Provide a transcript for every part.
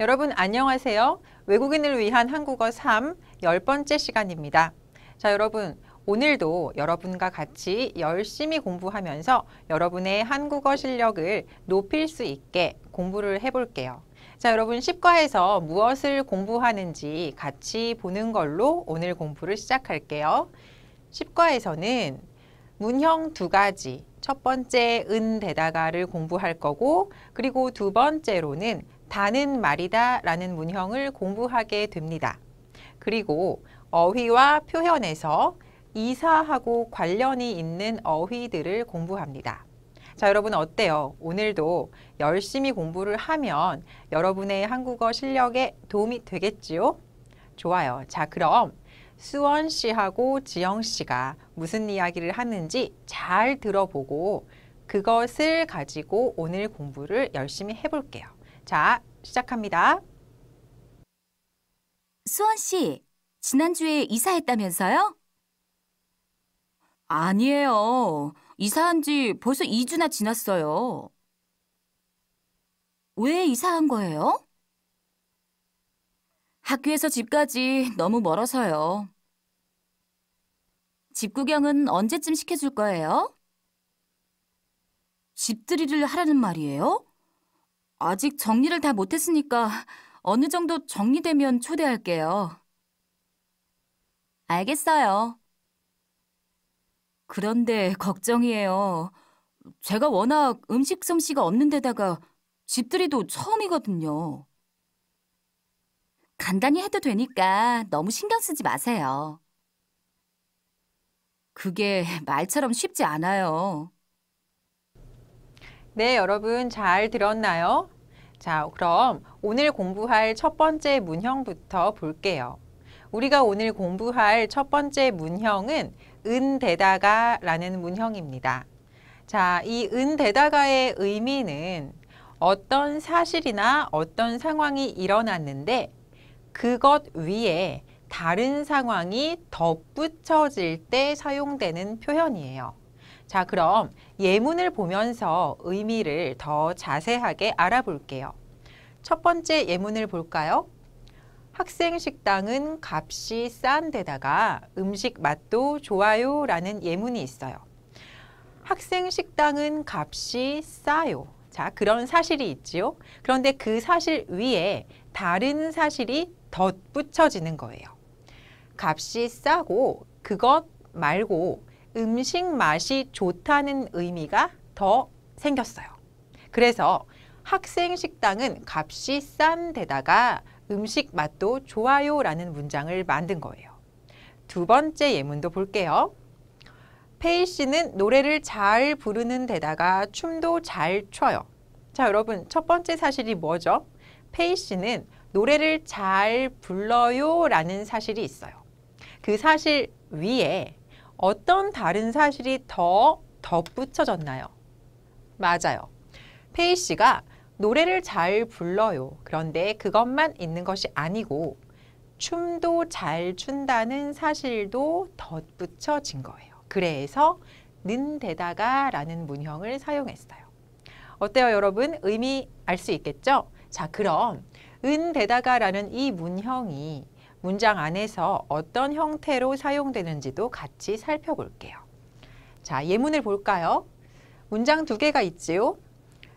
여러분 안녕하세요. 외국인을 위한 한국어 3열번째 시간입니다. 자, 여러분 오늘도 여러분과 같이 열심히 공부하면서 여러분의 한국어 실력을 높일 수 있게 공부를 해볼게요. 자, 여러분 10과에서 무엇을 공부하는지 같이 보는 걸로 오늘 공부를 시작할게요. 10과에서는 문형 두 가지, 첫 번째 은대다가를 공부할 거고 그리고 두 번째로는 다는 말이다 라는 문형을 공부하게 됩니다. 그리고 어휘와 표현에서 이사하고 관련이 있는 어휘들을 공부합니다. 자, 여러분 어때요? 오늘도 열심히 공부를 하면 여러분의 한국어 실력에 도움이 되겠지요? 좋아요. 자, 그럼 수원 씨하고 지영 씨가 무슨 이야기를 하는지 잘 들어보고 그것을 가지고 오늘 공부를 열심히 해볼게요. 자, 시작합니다. 수원 씨, 지난주에 이사했다면서요? 아니에요. 이사한 지 벌써 2주나 지났어요. 왜 이사한 거예요? 학교에서 집까지 너무 멀어서요. 집 구경은 언제쯤 시켜줄 거예요? 집들이를 하라는 말이에요? 아직 정리를 다 못했으니까 어느 정도 정리되면 초대할게요. 알겠어요. 그런데 걱정이에요. 제가 워낙 음식 솜씨가 없는 데다가 집들이도 처음이거든요. 간단히 해도 되니까 너무 신경 쓰지 마세요. 그게 말처럼 쉽지 않아요. 네, 여러분 잘 들었나요? 자, 그럼 오늘 공부할 첫 번째 문형부터 볼게요. 우리가 오늘 공부할 첫 번째 문형은 은대다가 라는 문형입니다. 자, 이 은대다가의 의미는 어떤 사실이나 어떤 상황이 일어났는데 그것 위에 다른 상황이 덧붙여질 때 사용되는 표현이에요. 자, 그럼 예문을 보면서 의미를 더 자세하게 알아볼게요. 첫 번째 예문을 볼까요? 학생 식당은 값이 싼 데다가 음식 맛도 좋아요 라는 예문이 있어요. 학생 식당은 값이 싸요. 자, 그런 사실이 있지요. 그런데 그 사실 위에 다른 사실이 덧붙여지는 거예요. 값이 싸고 그것 말고 음식 맛이 좋다는 의미가 더 생겼어요. 그래서 학생 식당은 값이 싼 데다가 음식 맛도 좋아요 라는 문장을 만든 거예요. 두 번째 예문도 볼게요. 페이 씨는 노래를 잘 부르는 데다가 춤도 잘 춰요. 자, 여러분 첫 번째 사실이 뭐죠? 페이 씨는 노래를 잘 불러요 라는 사실이 있어요. 그 사실 위에 어떤 다른 사실이 더 덧붙여졌나요? 맞아요. 페이 씨가 노래를 잘 불러요. 그런데 그것만 있는 것이 아니고 춤도 잘 춘다는 사실도 덧붙여진 거예요. 그래서 는 데다가 라는 문형을 사용했어요. 어때요 여러분? 의미 알 수 있겠죠? 자 그럼 은 데다가 라는 이 문형이 문장 안에서 어떤 형태로 사용되는지도 같이 살펴볼게요. 자, 예문을 볼까요? 문장 두 개가 있지요.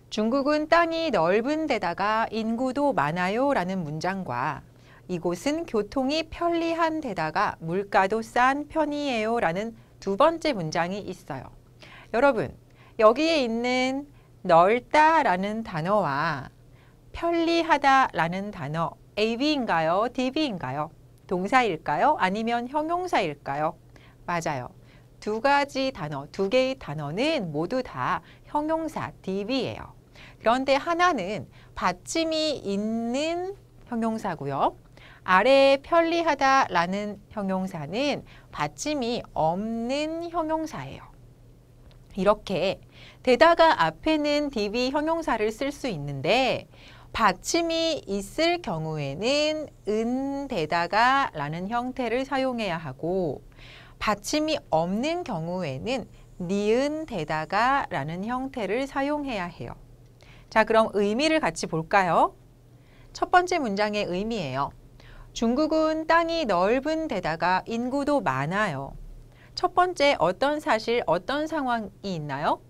중국은 땅이 넓은 데다가 인구도 많아요 라는 문장과 이곳은 교통이 편리한 데다가 물가도 싼 편이에요 라는 두 번째 문장이 있어요. 여러분 여기에 있는 넓다 라는 단어와 편리하다 라는 단어 AB인가요? DB인가요? 동사일까요? 아니면 형용사일까요? 맞아요. 두 가지 단어, 두 개의 단어는 모두 다 형용사 DB예요. 그런데 하나는 받침이 있는 형용사고요. 아래에 편리하다라는 형용사는 받침이 없는 형용사예요. 이렇게 대다가 앞에는 DB 형용사를 쓸 수 있는데 받침이 있을 경우에는 은대다가 라는 형태를 사용해야 하고 받침이 없는 경우에는 니은대다가 라는 형태를 사용해야 해요. 자 그럼 의미를 같이 볼까요? 첫 번째 문장의 의미예요. 중국은 땅이 넓은 데다가 인구도 많아요. 첫 번째 어떤 사실, 어떤 상황이 있나요?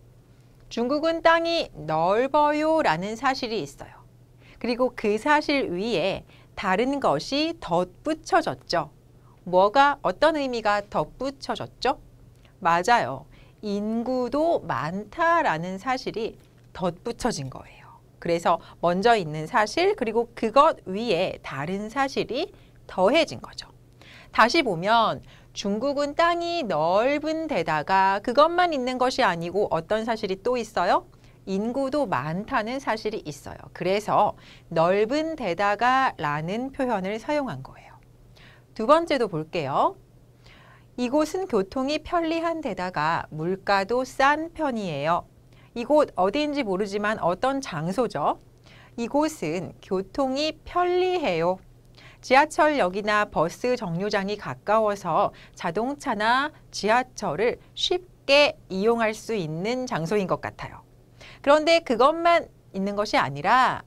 중국은 땅이 넓어요 라는 사실이 있어요. 그리고 그 사실 위에 다른 것이 덧붙여졌죠. 뭐가 어떤 의미가 덧붙여졌죠? 맞아요. 인구도 많다라는 사실이 덧붙여진 거예요. 그래서 먼저 있는 사실 그리고 그것 위에 다른 사실이 더해진 거죠. 다시 보면 중국은 땅이 넓은 데다가 그것만 있는 것이 아니고 어떤 사실이 또 있어요? 인구도 많다는 사실이 있어요. 그래서 넓은 데다가 라는 표현을 사용한 거예요. 두 번째도 볼게요. 이곳은 교통이 편리한 데다가 물가도 싼 편이에요. 이곳 어디인지 모르지만 어떤 장소죠? 이곳은 교통이 편리해요. 지하철역이나 버스 정류장이 가까워서 자동차나 지하철을 쉽게 이용할 수 있는 장소인 것 같아요. 그런데 그것만 있는 것이 아니라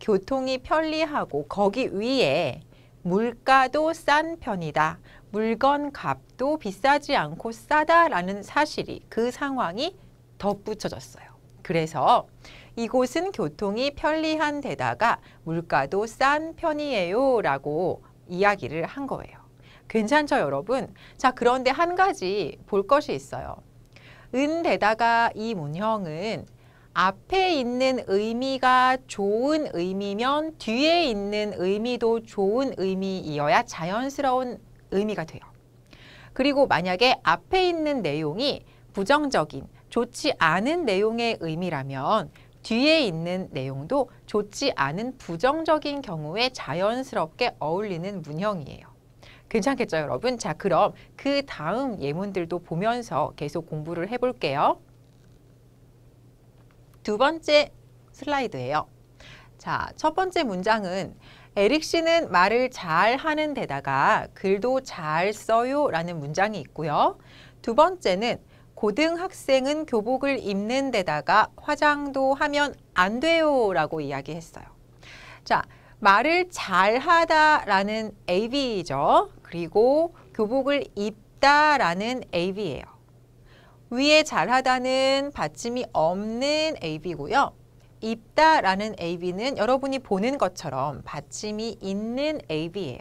교통이 편리하고 거기 위에 물가도 싼 편이다. 물건 값도 비싸지 않고 싸다라는 사실이 그 상황이 덧붙여졌어요. 그래서 이곳은 교통이 편리한 데다가 물가도 싼 편이에요 라고 이야기를 한 거예요. 괜찮죠 여러분? 자 그런데 한 가지 볼 것이 있어요. 은 데다가 이 문형은 앞에 있는 의미가 좋은 의미면 뒤에 있는 의미도 좋은 의미이어야 자연스러운 의미가 돼요. 그리고 만약에 앞에 있는 내용이 부정적인, 좋지 않은 내용의 의미라면 뒤에 있는 내용도 좋지 않은 부정적인 경우에 자연스럽게 어울리는 문형이에요. 괜찮겠죠, 여러분? 자, 그럼 그 다음 예문들도 보면서 계속 공부를 해볼게요. 두 번째 슬라이드예요. 자, 첫 번째 문장은 에릭 씨는 말을 잘 하는 데다가 글도 잘 써요 라는 문장이 있고요. 두 번째는 고등학생은 교복을 입는 데다가 화장도 하면 안 돼요 라고 이야기했어요. 자, 말을 잘 하다 라는 AB이죠. 그리고 교복을 입다 라는 AB예요. 위에 잘하다는 받침이 없는 AB고요. 입다라는 AB는 여러분이 보는 것처럼 받침이 있는 AB예요.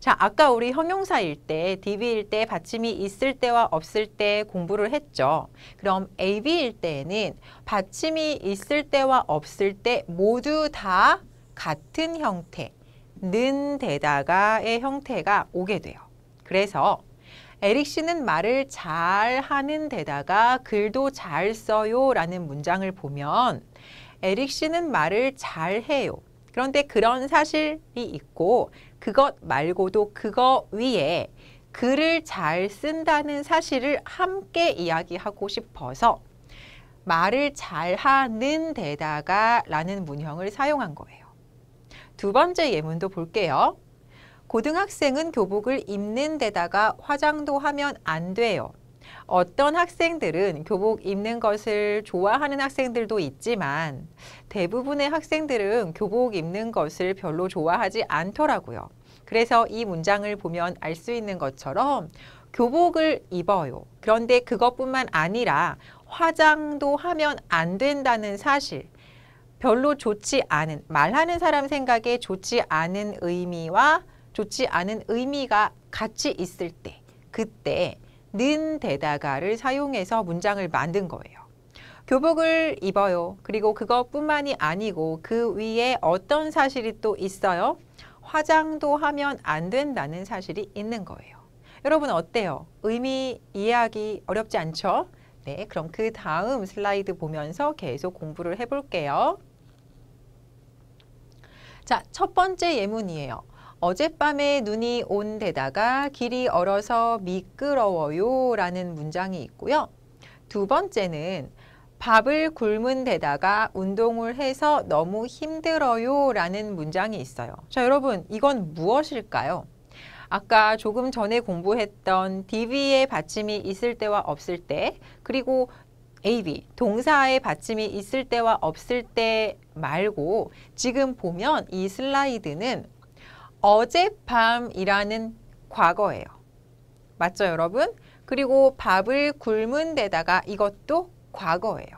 자, 아까 우리 형용사일 때, DB일 때 받침이 있을 때와 없을 때 공부를 했죠. 그럼 AB일 때에는 받침이 있을 때와 없을 때 모두 다 같은 형태, 는 데다가의 형태가 오게 돼요. 그래서 에릭 씨는 말을 잘 하는 데다가 글도 잘 써요 라는 문장을 보면 에릭 씨는 말을 잘 해요. 그런데 그런 사실이 있고 그것 말고도 그거 위에 글을 잘 쓴다는 사실을 함께 이야기하고 싶어서 말을 잘하는 데다가 라는 문형을 사용한 거예요. 두 번째 예문도 볼게요. 고등학생은 교복을 입는 데다가 화장도 하면 안 돼요. 어떤 학생들은 교복 입는 것을 좋아하는 학생들도 있지만 대부분의 학생들은 교복 입는 것을 별로 좋아하지 않더라고요. 그래서 이 문장을 보면 알 수 있는 것처럼 교복을 입어요. 그런데 그것뿐만 아니라 화장도 하면 안 된다는 사실 별로 좋지 않은 말하는 사람 생각에 좋지 않은 의미와 좋지 않은 의미가 같이 있을 때 그때 는 데다가를 사용해서 문장을 만든 거예요. 교복을 입어요. 그리고 그것뿐만이 아니고 그 위에 어떤 사실이 또 있어요? 화장도 하면 안 된다는 사실이 있는 거예요. 여러분 어때요? 의미 이해하기 어렵지 않죠? 네, 그럼 그 다음 슬라이드 보면서 계속 공부를 해볼게요. 자, 첫 번째 예문이에요. 어젯밤에 눈이 온 데다가 길이 얼어서 미끄러워요 라는 문장이 있고요. 두 번째는 밥을 굶은 데다가 운동을 해서 너무 힘들어요 라는 문장이 있어요. 자 여러분 이건 무엇일까요? 아까 조금 전에 공부했던 DV의 받침이 있을 때와 없을 때 그리고 AB, 동사의 받침이 있을 때와 없을 때 말고 지금 보면 이 슬라이드는 어젯밤이라는 과거예요. 맞죠, 여러분? 그리고 밥을 굶은 데다가 이것도 과거예요.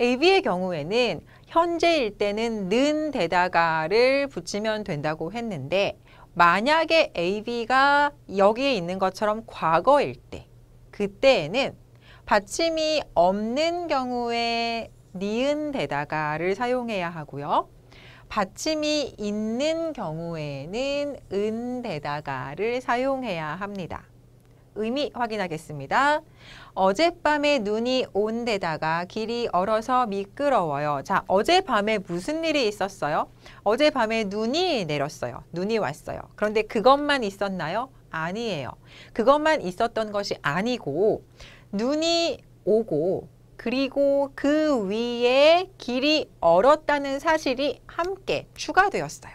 AB의 경우에는 현재일 때는 는 데다가를 붙이면 된다고 했는데 만약에 AB가 여기에 있는 것처럼 과거일 때 그때에는 받침이 없는 경우에 니은 데다가를 사용해야 하고요. 받침이 있는 경우에는 은데다가를 사용해야 합니다. 의미 확인하겠습니다. 어젯밤에 눈이 온 데다가 길이 얼어서 미끄러워요. 자, 어젯밤에 무슨 일이 있었어요? 어젯밤에 눈이 내렸어요. 눈이 왔어요. 그런데 그것만 있었나요? 아니에요. 그것만 있었던 것이 아니고 눈이 오고 그리고 그 위에 길이 얼었다는 사실이 함께 추가되었어요.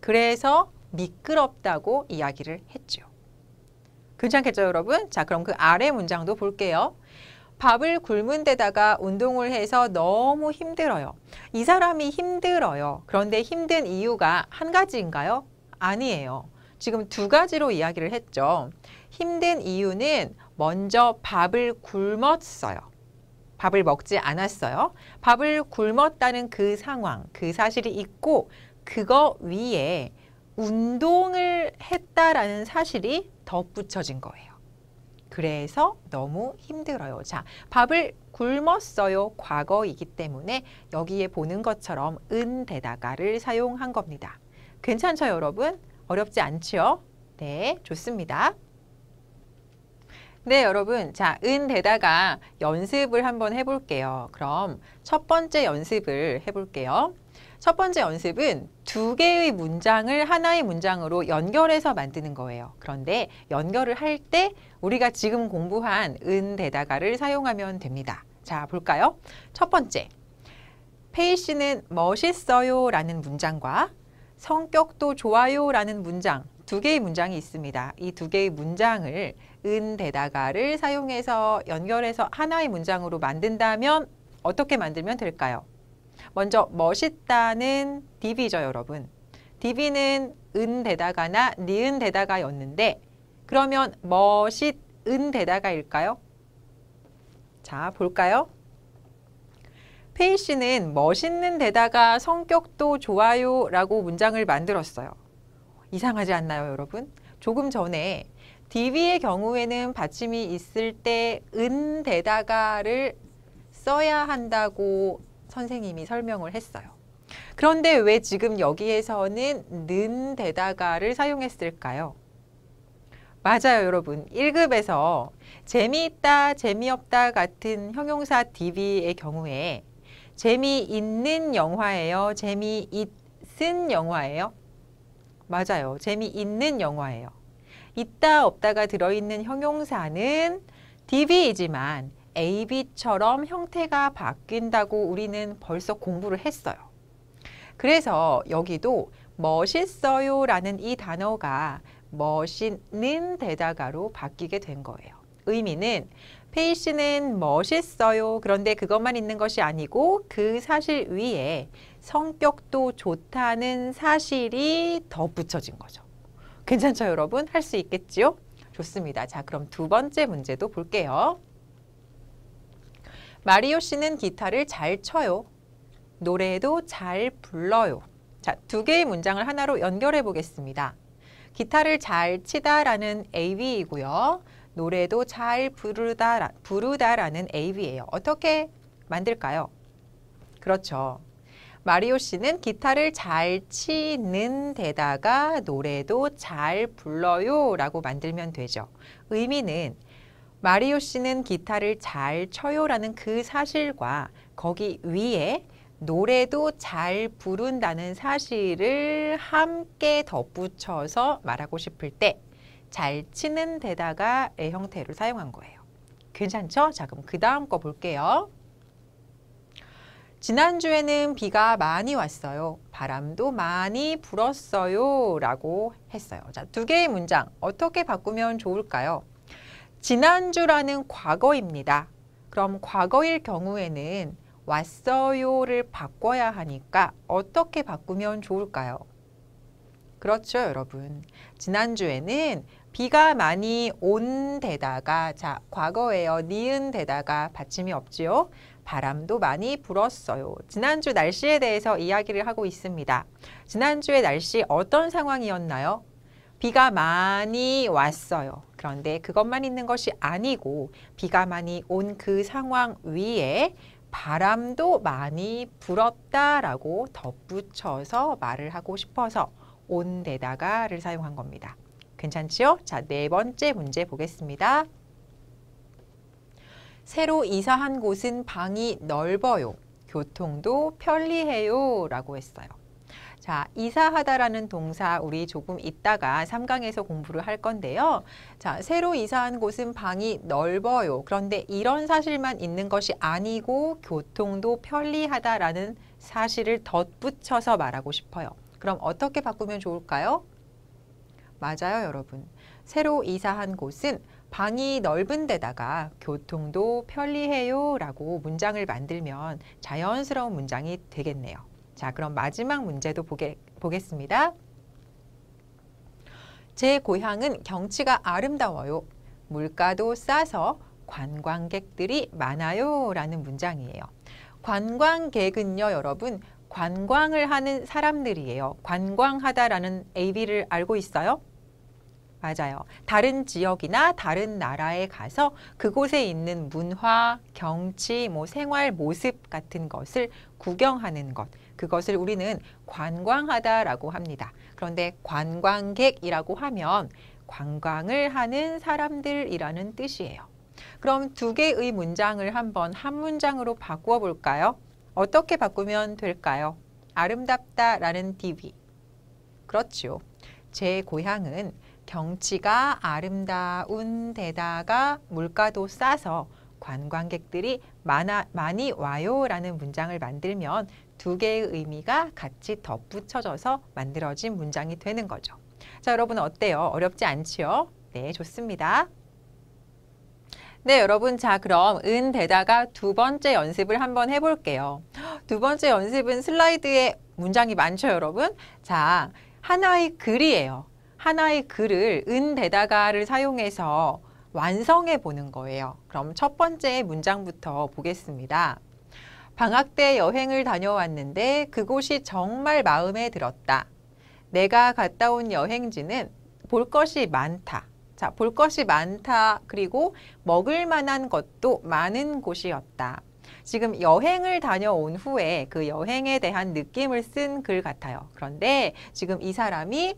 그래서 미끄럽다고 이야기를 했죠. 괜찮겠죠, 여러분? 자, 그럼 그 아래 문장도 볼게요. 밥을 굶은 데다가 운동을 해서 너무 힘들어요. 이 사람이 힘들어요. 그런데 힘든 이유가 한 가지인가요? 아니에요. 지금 두 가지로 이야기를 했죠. 힘든 이유는 먼저 밥을 굶었어요. 밥을 먹지 않았어요. 밥을 굶었다는 그 상황, 그 사실이 있고 그거 위에 운동을 했다라는 사실이 덧붙여진 거예요. 그래서 너무 힘들어요. 자, 밥을 굶었어요. 과거이기 때문에 여기에 보는 것처럼 은대다가를 사용한 겁니다. 괜찮죠, 여러분? 어렵지 않죠? 네, 좋습니다. 네, 여러분. 자, 은대다가 연습을 한번 해볼게요. 그럼 첫 번째 연습을 해볼게요. 첫 번째 연습은 두 개의 문장을 하나의 문장으로 연결해서 만드는 거예요. 그런데 연결을 할 때 우리가 지금 공부한 은대다가를 사용하면 됩니다. 자, 볼까요? 첫 번째, 페이 씨는 멋있어요 라는 문장과 성격도 좋아요 라는 문장, 두 개의 문장이 있습니다. 이 두 개의 문장을 은데다가를 사용해서 연결해서 하나의 문장으로 만든다면 어떻게 만들면 될까요? 먼저 멋있다는 DB죠, 여러분. DB는 은데다가나 니은데다가였는데 그러면 멋있은데다가일까요? 자, 볼까요? 페이 씨는 멋있는 데다가 성격도 좋아요 라고 문장을 만들었어요. 이상하지 않나요, 여러분? 조금 전에 DB의 경우에는 받침이 있을 때 은대다가를 써야 한다고 선생님이 설명을 했어요. 그런데 왜 지금 여기에서는 는 대다가를 사용했을까요? 맞아요, 여러분. 1급에서 재미있다, 재미없다 같은 형용사 db의 경우에 재미있는 영화예요? 재미있은 영화예요? 맞아요. 재미있는 영화예요. 있다 없다가 들어있는 형용사는 DB이지만 AB처럼 형태가 바뀐다고 우리는 벌써 공부를 했어요. 그래서 여기도 멋있어요 라는 이 단어가 멋있는 데다가로 바뀌게 된 거예요. 의미는 페이 씨는 멋있어요. 그런데 그것만 있는 것이 아니고 그 사실 위에 성격도 좋다는 사실이 덧붙여진 거죠. 괜찮죠, 여러분? 할 수 있겠지요? 좋습니다. 자, 그럼 두 번째 문제도 볼게요. 마리오 씨는 기타를 잘 쳐요. 노래도 잘 불러요. 자, 두 개의 문장을 하나로 연결해 보겠습니다. 기타를 잘 치다라는 AV이고요. 노래도 잘 부르다, 부르다라는 AV예요. 어떻게 만들까요? 그렇죠. 마리오 씨는 기타를 잘 치는 데다가 노래도 잘 불러요 라고 만들면 되죠. 의미는 마리오 씨는 기타를 잘 쳐요 라는 그 사실과 거기 위에 노래도 잘 부른다는 사실을 함께 덧붙여서 말하고 싶을 때 잘 치는 데다가의 형태를 사용한 거예요. 괜찮죠? 자 그럼 그 다음 거 볼게요. 지난주에는 비가 많이 왔어요. 바람도 많이 불었어요. 라고 했어요. 자, 두 개의 문장 어떻게 바꾸면 좋을까요? 지난주라는 과거입니다. 그럼 과거일 경우에는 왔어요를 바꿔야 하니까 어떻게 바꾸면 좋을까요? 그렇죠, 여러분. 지난주에는 비가 많이 온 데다가 자 과거예요. 니은 데다가 받침이 없지요. 바람도 많이 불었어요. 지난주 날씨에 대해서 이야기를 하고 있습니다. 지난주에 날씨 어떤 상황이었나요? 비가 많이 왔어요. 그런데 그것만 있는 것이 아니고 비가 많이 온 그 상황 위에 바람도 많이 불었다라고 덧붙여서 말을 하고 싶어서 온데다가를 사용한 겁니다. 괜찮지요? 자, 네 번째 문제 보겠습니다. 새로 이사한 곳은 방이 넓어요. 교통도 편리해요. 라고 했어요. 자, 이사하다라는 동사 우리 조금 있다가 삼강에서 공부를 할 건데요. 자, 새로 이사한 곳은 방이 넓어요. 그런데 이런 사실만 있는 것이 아니고 교통도 편리하다라는 사실을 덧붙여서 말하고 싶어요. 그럼 어떻게 바꾸면 좋을까요? 맞아요, 여러분. 새로 이사한 곳은 방이 넓은 데다가 교통도 편리해요 라고 문장을 만들면 자연스러운 문장이 되겠네요. 자, 그럼 마지막 문제도 보게, 보겠습니다. 제 고향은 경치가 아름다워요. 물가도 싸서 관광객들이 많아요 라는 문장이에요. 관광객은요, 여러분, 관광을 하는 사람들이에요. 관광하다라는 AB를 알고 있어요? 맞아요. 다른 지역이나 다른 나라에 가서 그곳에 있는 문화, 경치, 뭐 생활 모습 같은 것을 구경하는 것. 그것을 우리는 관광하다라고 합니다. 그런데 관광객이라고 하면 관광을 하는 사람들이라는 뜻이에요. 그럼 두 개의 문장을 한번 한 문장으로 바꾸어 볼까요? 어떻게 바꾸면 될까요? 아름답다라는 DV. 그렇죠. 제 고향은 경치가 아름다운 데다가 물가도 싸서 관광객들이 많아, 많이 와요라는 문장을 만들면 두 개의 의미가 같이 덧붙여져서 만들어진 문장이 되는 거죠. 자, 여러분 어때요? 어렵지 않지요? 네, 좋습니다. 네, 여러분. 자, 그럼 은 대다가 두 번째 연습을 한번 해볼게요. 두 번째 연습은 슬라이드에 문장이 많죠, 여러분? 자, 하나의 글이에요. 하나의 글을 은데다가를 사용해서 완성해 보는 거예요. 그럼 첫 번째 문장부터 보겠습니다. 방학 때 여행을 다녀왔는데 그곳이 정말 마음에 들었다. 내가 갔다 온 여행지는 볼 것이 많다. 자, 볼 것이 많다. 그리고 먹을 만한 것도 많은 곳이었다. 지금 여행을 다녀온 후에 그 여행에 대한 느낌을 쓴 글 같아요. 그런데 지금 이 사람이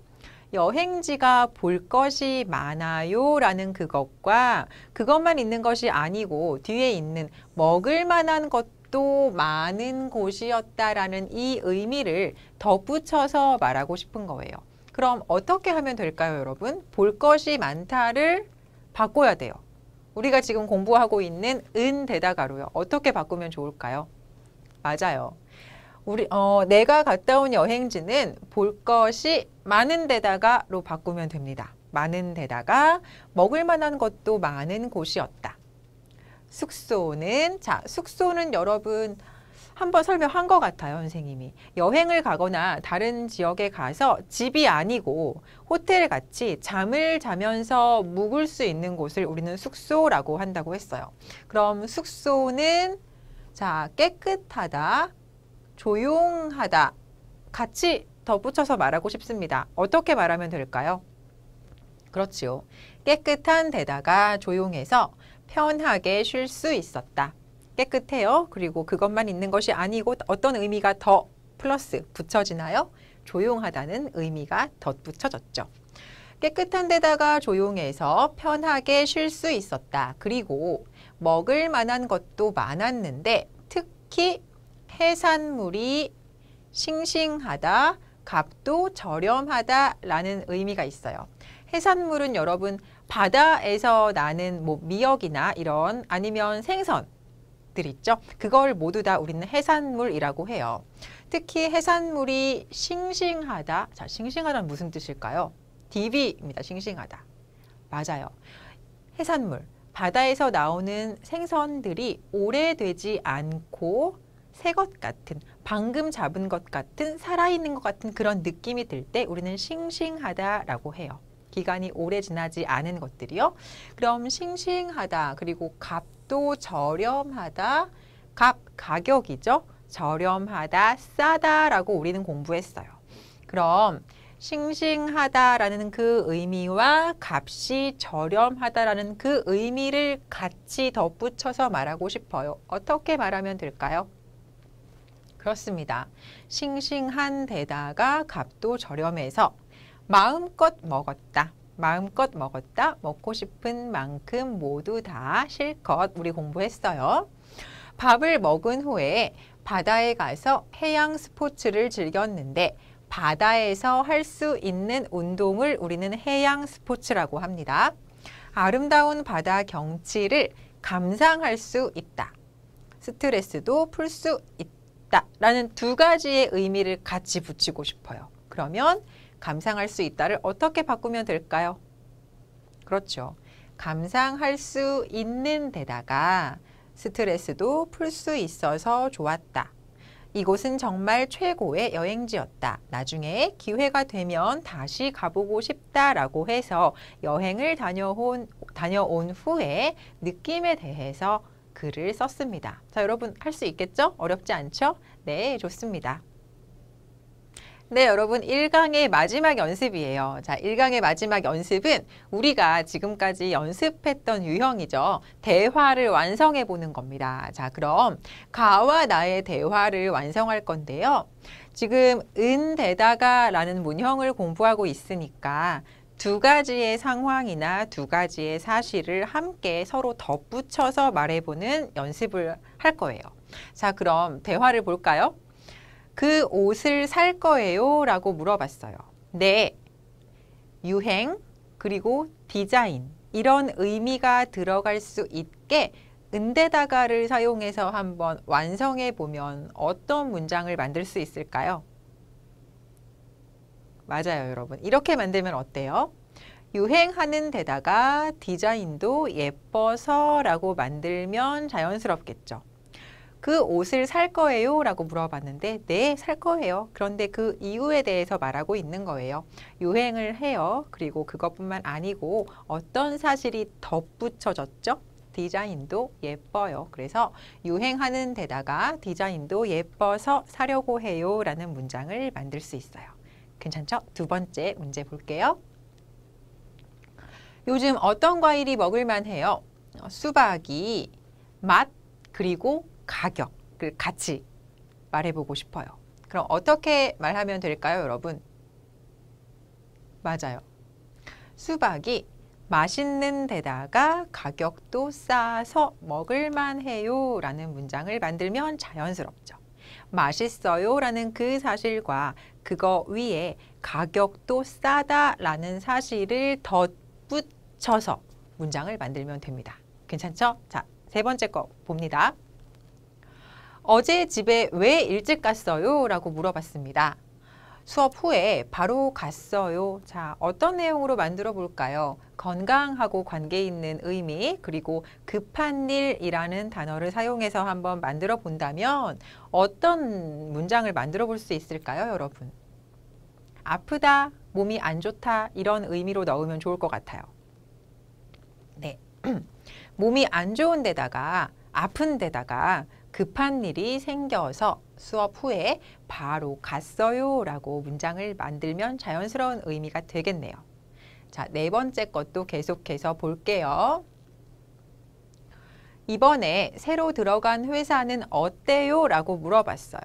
여행지가 볼 것이 많아요 라는 그것과 그것만 있는 것이 아니고 뒤에 있는 먹을 만한 것도 많은 곳이었다라는 이 의미를 덧붙여서 말하고 싶은 거예요. 그럼 어떻게 하면 될까요, 여러분? 볼 것이 많다를 바꿔야 돼요. 우리가 지금 공부하고 있는 은 대다가로요. 어떻게 바꾸면 좋을까요? 맞아요. 우리 어, 내가 갔다 온 여행지는 볼 것이 많은 데다가로 바꾸면 됩니다. 많은 데다가 먹을 만한 것도 많은 곳이었다. 숙소는 자 숙소는 여러분 한번 설명한 것 같아요 선생님이 여행을 가거나 다른 지역에 가서 집이 아니고 호텔 같이 잠을 자면서 묵을 수 있는 곳을 우리는 숙소라고 한다고 했어요 그럼 숙소는 자 깨끗하다 조용하다 같이 덧붙여서 말하고 싶습니다. 어떻게 말하면 될까요? 그렇지요. 깨끗한 데다가 조용해서 편하게 쉴 수 있었다. 깨끗해요. 그리고 그것만 있는 것이 아니고 어떤 의미가 더 플러스 붙여지나요? 조용하다는 의미가 덧붙여졌죠. 깨끗한 데다가 조용해서 편하게 쉴 수 있었다. 그리고 먹을 만한 것도 많았는데 특히 해산물이 싱싱하다, 값도 저렴하다 라는 의미가 있어요. 해산물은 여러분 바다에서 나는 뭐 미역이나 이런 아니면 생선들 있죠. 그걸 모두 다 우리는 해산물이라고 해요. 특히 해산물이 싱싱하다. 자, 싱싱하다는 무슨 뜻일까요? DB입니다. 싱싱하다. 맞아요. 해산물. 바다에서 나오는 생선들이 오래되지 않고 새것 같은 방금 잡은 것 같은 살아있는 것 같은 그런 느낌이 들 때 우리는 싱싱하다라고 해요. 기간이 오래 지나지 않은 것들이요. 그럼 싱싱하다 그리고 값도 저렴하다 값 가격이죠. 저렴하다 싸다라고 우리는 공부했어요. 그럼 싱싱하다라는 그 의미와 값이 저렴하다라는 그 의미를 같이 덧붙여서 말하고 싶어요. 어떻게 말하면 될까요? 그렇습니다. 싱싱한 데다가 값도 저렴해서 마음껏 먹었다. 마음껏 먹었다. 먹고 싶은 만큼 모두 다 실컷 우리 공부했어요. 밥을 먹은 후에 바다에 가서 해양 스포츠를 즐겼는데 바다에서 할 수 있는 운동을 우리는 해양 스포츠라고 합니다. 아름다운 바다 경치를 감상할 수 있다. 스트레스도 풀 수 있다. 있다라는 두 가지의 의미를 같이 붙이고 싶어요. 그러면 감상할 수 있다를 어떻게 바꾸면 될까요? 그렇죠. 감상할 수 있는 데다가 스트레스도 풀 수 있어서 좋았다. 이곳은 정말 최고의 여행지였다. 나중에 기회가 되면 다시 가보고 싶다라고 해서 여행을 다녀온, 다녀온 후에 느낌에 대해서 글을 썼습니다. 자, 여러분 할 수 있겠죠? 어렵지 않죠? 네, 좋습니다. 네, 여러분 1강의 마지막 연습이에요. 자, 1강의 마지막 연습은 우리가 지금까지 연습했던 유형이죠. 대화를 완성해 보는 겁니다. 자, 그럼 가와 나의 대화를 완성할 건데요. 지금 은대다가 라는 문형을 공부하고 있으니까 두 가지의 상황이나 두 가지의 사실을 함께 서로 덧붙여서 말해보는 연습을 할 거예요. 자, 그럼 대화를 볼까요? 그 옷을 살 거예요? 라고 물어봤어요. 네, 유행, 그리고 디자인 이런 의미가 들어갈 수 있게 은데다가를 사용해서 한번 완성해 보면 어떤 문장을 만들 수 있을까요? 맞아요, 여러분. 이렇게 만들면 어때요? 유행하는 데다가 디자인도 예뻐서 라고 만들면 자연스럽겠죠. 그 옷을 살 거예요? 라고 물어봤는데 네, 살 거예요. 그런데 그 이유에 대해서 말하고 있는 거예요. 유행을 해요. 그리고 그것뿐만 아니고 어떤 사실이 덧붙여졌죠? 디자인도 예뻐요. 그래서 유행하는 데다가 디자인도 예뻐서 사려고 해요 라는 문장을 만들 수 있어요. 괜찮죠? 두 번째 문제 볼게요. 요즘 어떤 과일이 먹을만 해요? 어, 수박이 맛 그리고 가격을 같이 말해보고 싶어요. 그럼 어떻게 말하면 될까요, 여러분? 맞아요. 수박이 맛있는 데다가 가격도 싸서 먹을만 해요 라는 문장을 만들면 자연스럽죠. 맛있어요 라는 그 사실과 그거 위에 가격도 싸다라는 사실을 덧붙여서 문장을 만들면 됩니다. 괜찮죠? 자, 세 번째 거 봅니다. 어제 집에 왜 일찍 갔어요? 라고 물어봤습니다. 수업 후에 바로 갔어요. 자, 어떤 내용으로 만들어 볼까요? 건강하고 관계 있는 의미 그리고 급한 일이라는 단어를 사용해서 한번 만들어 본다면 어떤 문장을 만들어 볼 수 있을까요, 여러분? 아프다, 몸이 안 좋다 이런 의미로 넣으면 좋을 것 같아요. 네. 몸이 안 좋은 데다가 아픈 데다가 급한 일이 생겨서 수업 후에 바로 갔어요 라고 문장을 만들면 자연스러운 의미가 되겠네요. 자, 네 번째 것도 계속해서 볼게요. 이번에 새로 들어간 회사는 어때요? 라고 물어봤어요.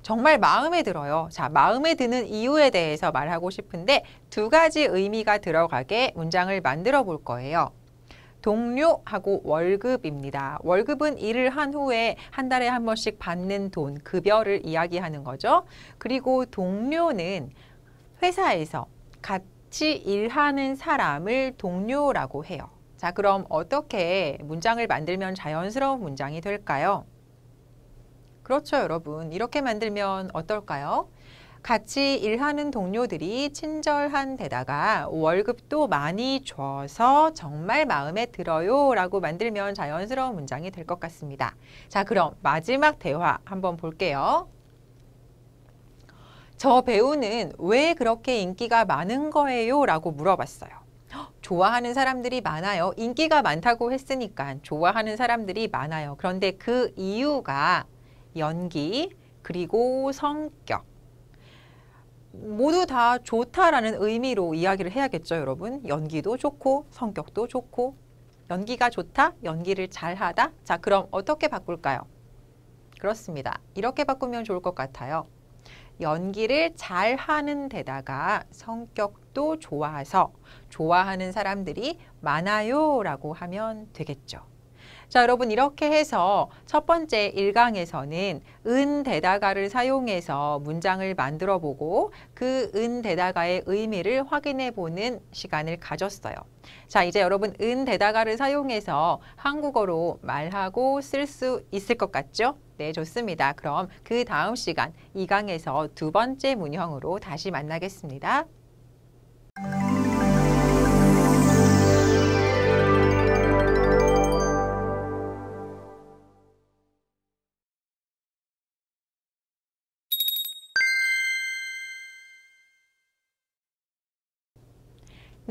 정말 마음에 들어요. 자, 마음에 드는 이유에 대해서 말하고 싶은데 두 가지 의미가 들어가게 문장을 만들어 볼 거예요. 동료하고 월급입니다. 월급은 일을 한 후에 한 달에 한 번씩 받는 돈, 급여를 이야기하는 거죠. 그리고 동료는 회사에서 같이 일하는 사람을 동료라고 해요. 자, 그럼 어떻게 문장을 만들면 자연스러운 문장이 될까요? 그렇죠, 여러분. 이렇게 만들면 어떨까요? 같이 일하는 동료들이 친절한 데다가 월급도 많이 줘서 정말 마음에 들어요 라고 만들면 자연스러운 문장이 될 것 같습니다. 자 그럼 마지막 대화 한번 볼게요. 저 배우는 왜 그렇게 인기가 많은 거예요? 라고 물어봤어요. 좋아하는 사람들이 많아요. 인기가 많다고 했으니까 좋아하는 사람들이 많아요. 그런데 그 이유가 연기, 그리고 성격, 모두 다 좋다라는 의미로 이야기를 해야겠죠, 여러분. 연기도 좋고 성격도 좋고 연기가 좋다, 연기를 잘하다. 자, 그럼 어떻게 바꿀까요? 그렇습니다. 이렇게 바꾸면 좋을 것 같아요. 연기를 잘하는 데다가 성격도 좋아서 좋아하는 사람들이 많아요 라고 하면 되겠죠. 자, 여러분 이렇게 해서 첫 번째 1강에서는 은 대다가를 사용해서 문장을 만들어 보고 그 은 대다가의 의미를 확인해 보는 시간을 가졌어요. 자, 이제 여러분 은 대다가를 사용해서 한국어로 말하고 쓸 수 있을 것 같죠? 네, 좋습니다. 그럼 그 다음 시간 2강에서 두 번째 문형으로 다시 만나겠습니다.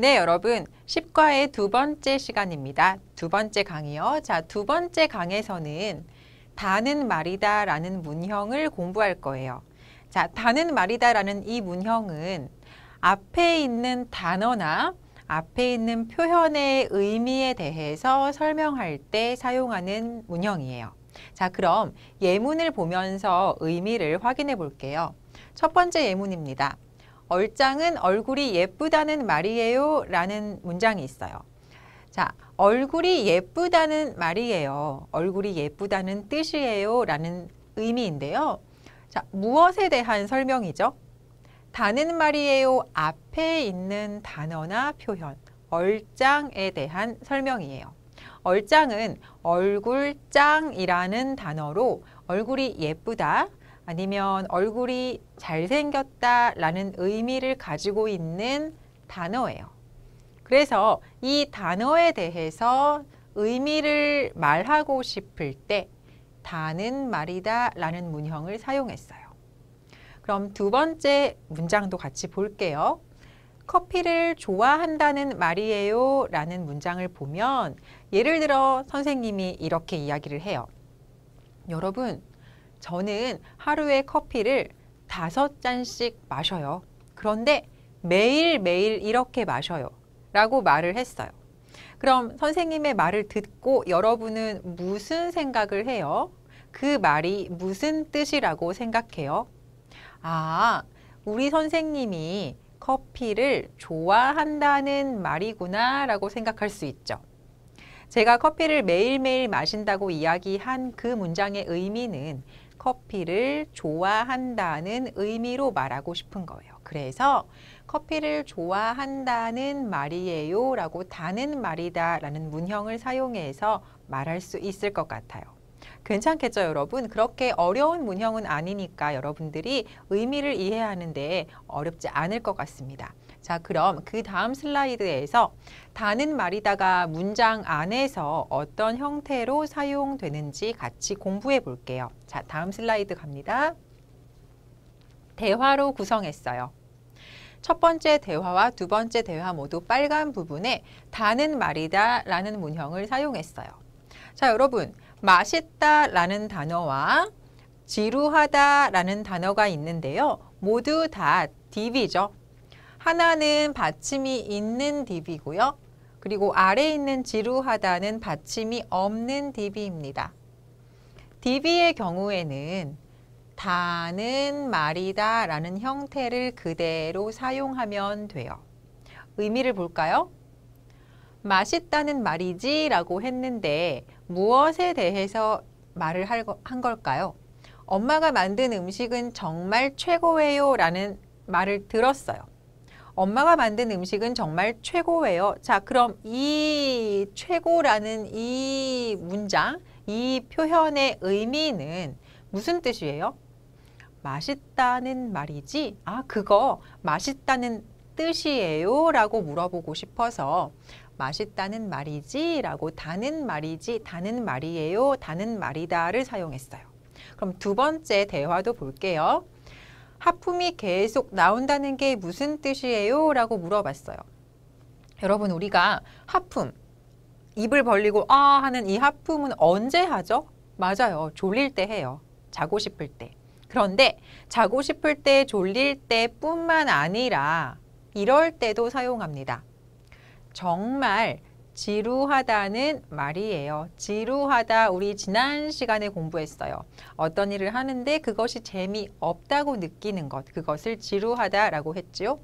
네, 여러분. 10과의 두 번째 시간입니다. 두 번째 강의요. 자, 두 번째 강에서는 다는 말이다 라는 문형을 공부할 거예요. 자, 다는 말이다 라는 이 문형은 앞에 있는 단어나 앞에 있는 표현의 의미에 대해서 설명할 때 사용하는 문형이에요. 자, 그럼 예문을 보면서 의미를 확인해 볼게요. 첫 번째 예문입니다. 얼짱은 얼굴이 예쁘다는 말이에요 라는 문장이 있어요. 자, 얼굴이 예쁘다는 말이에요. 얼굴이 예쁘다는 뜻이에요 라는 의미인데요. 자, 무엇에 대한 설명이죠? 다는 말이에요 앞에 있는 단어나 표현, 얼짱에 대한 설명이에요. 얼짱은 얼굴짱이라는 단어로 얼굴이 예쁘다, 아니면 얼굴이 잘생겼다라는 의미를 가지고 있는 단어예요. 그래서 이 단어에 대해서 의미를 말하고 싶을 때 다는 말이다 라는 문형을 사용했어요. 그럼 두 번째 문장도 같이 볼게요. 커피를 좋아한다는 말이에요 라는 문장을 보면 예를 들어 선생님이 이렇게 이야기를 해요. 여러분 저는 하루에 커피를 다섯 잔씩 마셔요. 그런데 매일매일 이렇게 마셔요. 라고 말을 했어요. 그럼 선생님의 말을 듣고 여러분은 무슨 생각을 해요? 그 말이 무슨 뜻이라고 생각해요? 아, 우리 선생님이 커피를 좋아한다는 말이구나 라고 생각할 수 있죠. 제가 커피를 매일매일 마신다고 이야기한 그 문장의 의미는 커피를 좋아한다는 의미로 말하고 싶은 거예요. 그래서 커피를 좋아한다는 말이에요 라고 다는 말이다 라는 문형을 사용해서 말할 수 있을 것 같아요. 괜찮겠죠 여러분? 그렇게 어려운 문형은 아니니까 여러분들이 의미를 이해하는데 어렵지 않을 것 같습니다. 자, 그럼 그 다음 슬라이드에서 다는 말이다가 문장 안에서 어떤 형태로 사용되는지 같이 공부해 볼게요. 자, 다음 슬라이드 갑니다. 대화로 구성했어요. 첫 번째 대화와 두 번째 대화 모두 빨간 부분에 다는 말이다 라는 문형을 사용했어요. 자, 여러분 맛있다 라는 단어와 지루하다 라는 단어가 있는데요. 모두 다 DV죠. 하나는 받침이 있는 DB고요. 그리고 아래 있는 지루하다는 받침이 없는 DB입니다. DB의 경우에는 다는 말이다 라는 형태를 그대로 사용하면 돼요. 의미를 볼까요? 맛있다는 말이지 라고 했는데 무엇에 대해서 말을 한 걸까요? 엄마가 만든 음식은 정말 최고예요 라는 말을 들었어요. 엄마가 만든 음식은 정말 최고예요. 자, 그럼 이 최고라는 이 문장, 이 표현의 의미는 무슨 뜻이에요? 맛있다는 말이지? 아, 그거 맛있다는 뜻이에요? 라고 물어보고 싶어서 맛있다는 말이지? 라고 다는 말이지? 다는 말이에요? 다는 말이다를 사용했어요. 그럼 두 번째 대화도 볼게요. 하품이 계속 나온다는 게 무슨 뜻이에요? 라고 물어봤어요. 여러분 우리가 하품, 입을 벌리고 아 하는 이 하품은 언제 하죠? 맞아요. 졸릴 때 해요. 자고 싶을 때. 그런데 자고 싶을 때, 졸릴 때뿐만 아니라 이럴 때도 사용합니다. 정말 지루하다는 말이에요. 지루하다 우리 지난 시간에 공부했어요. 어떤 일을 하는데 그것이 재미없다고 느끼는 것, 그것을 지루하다라고 했지요.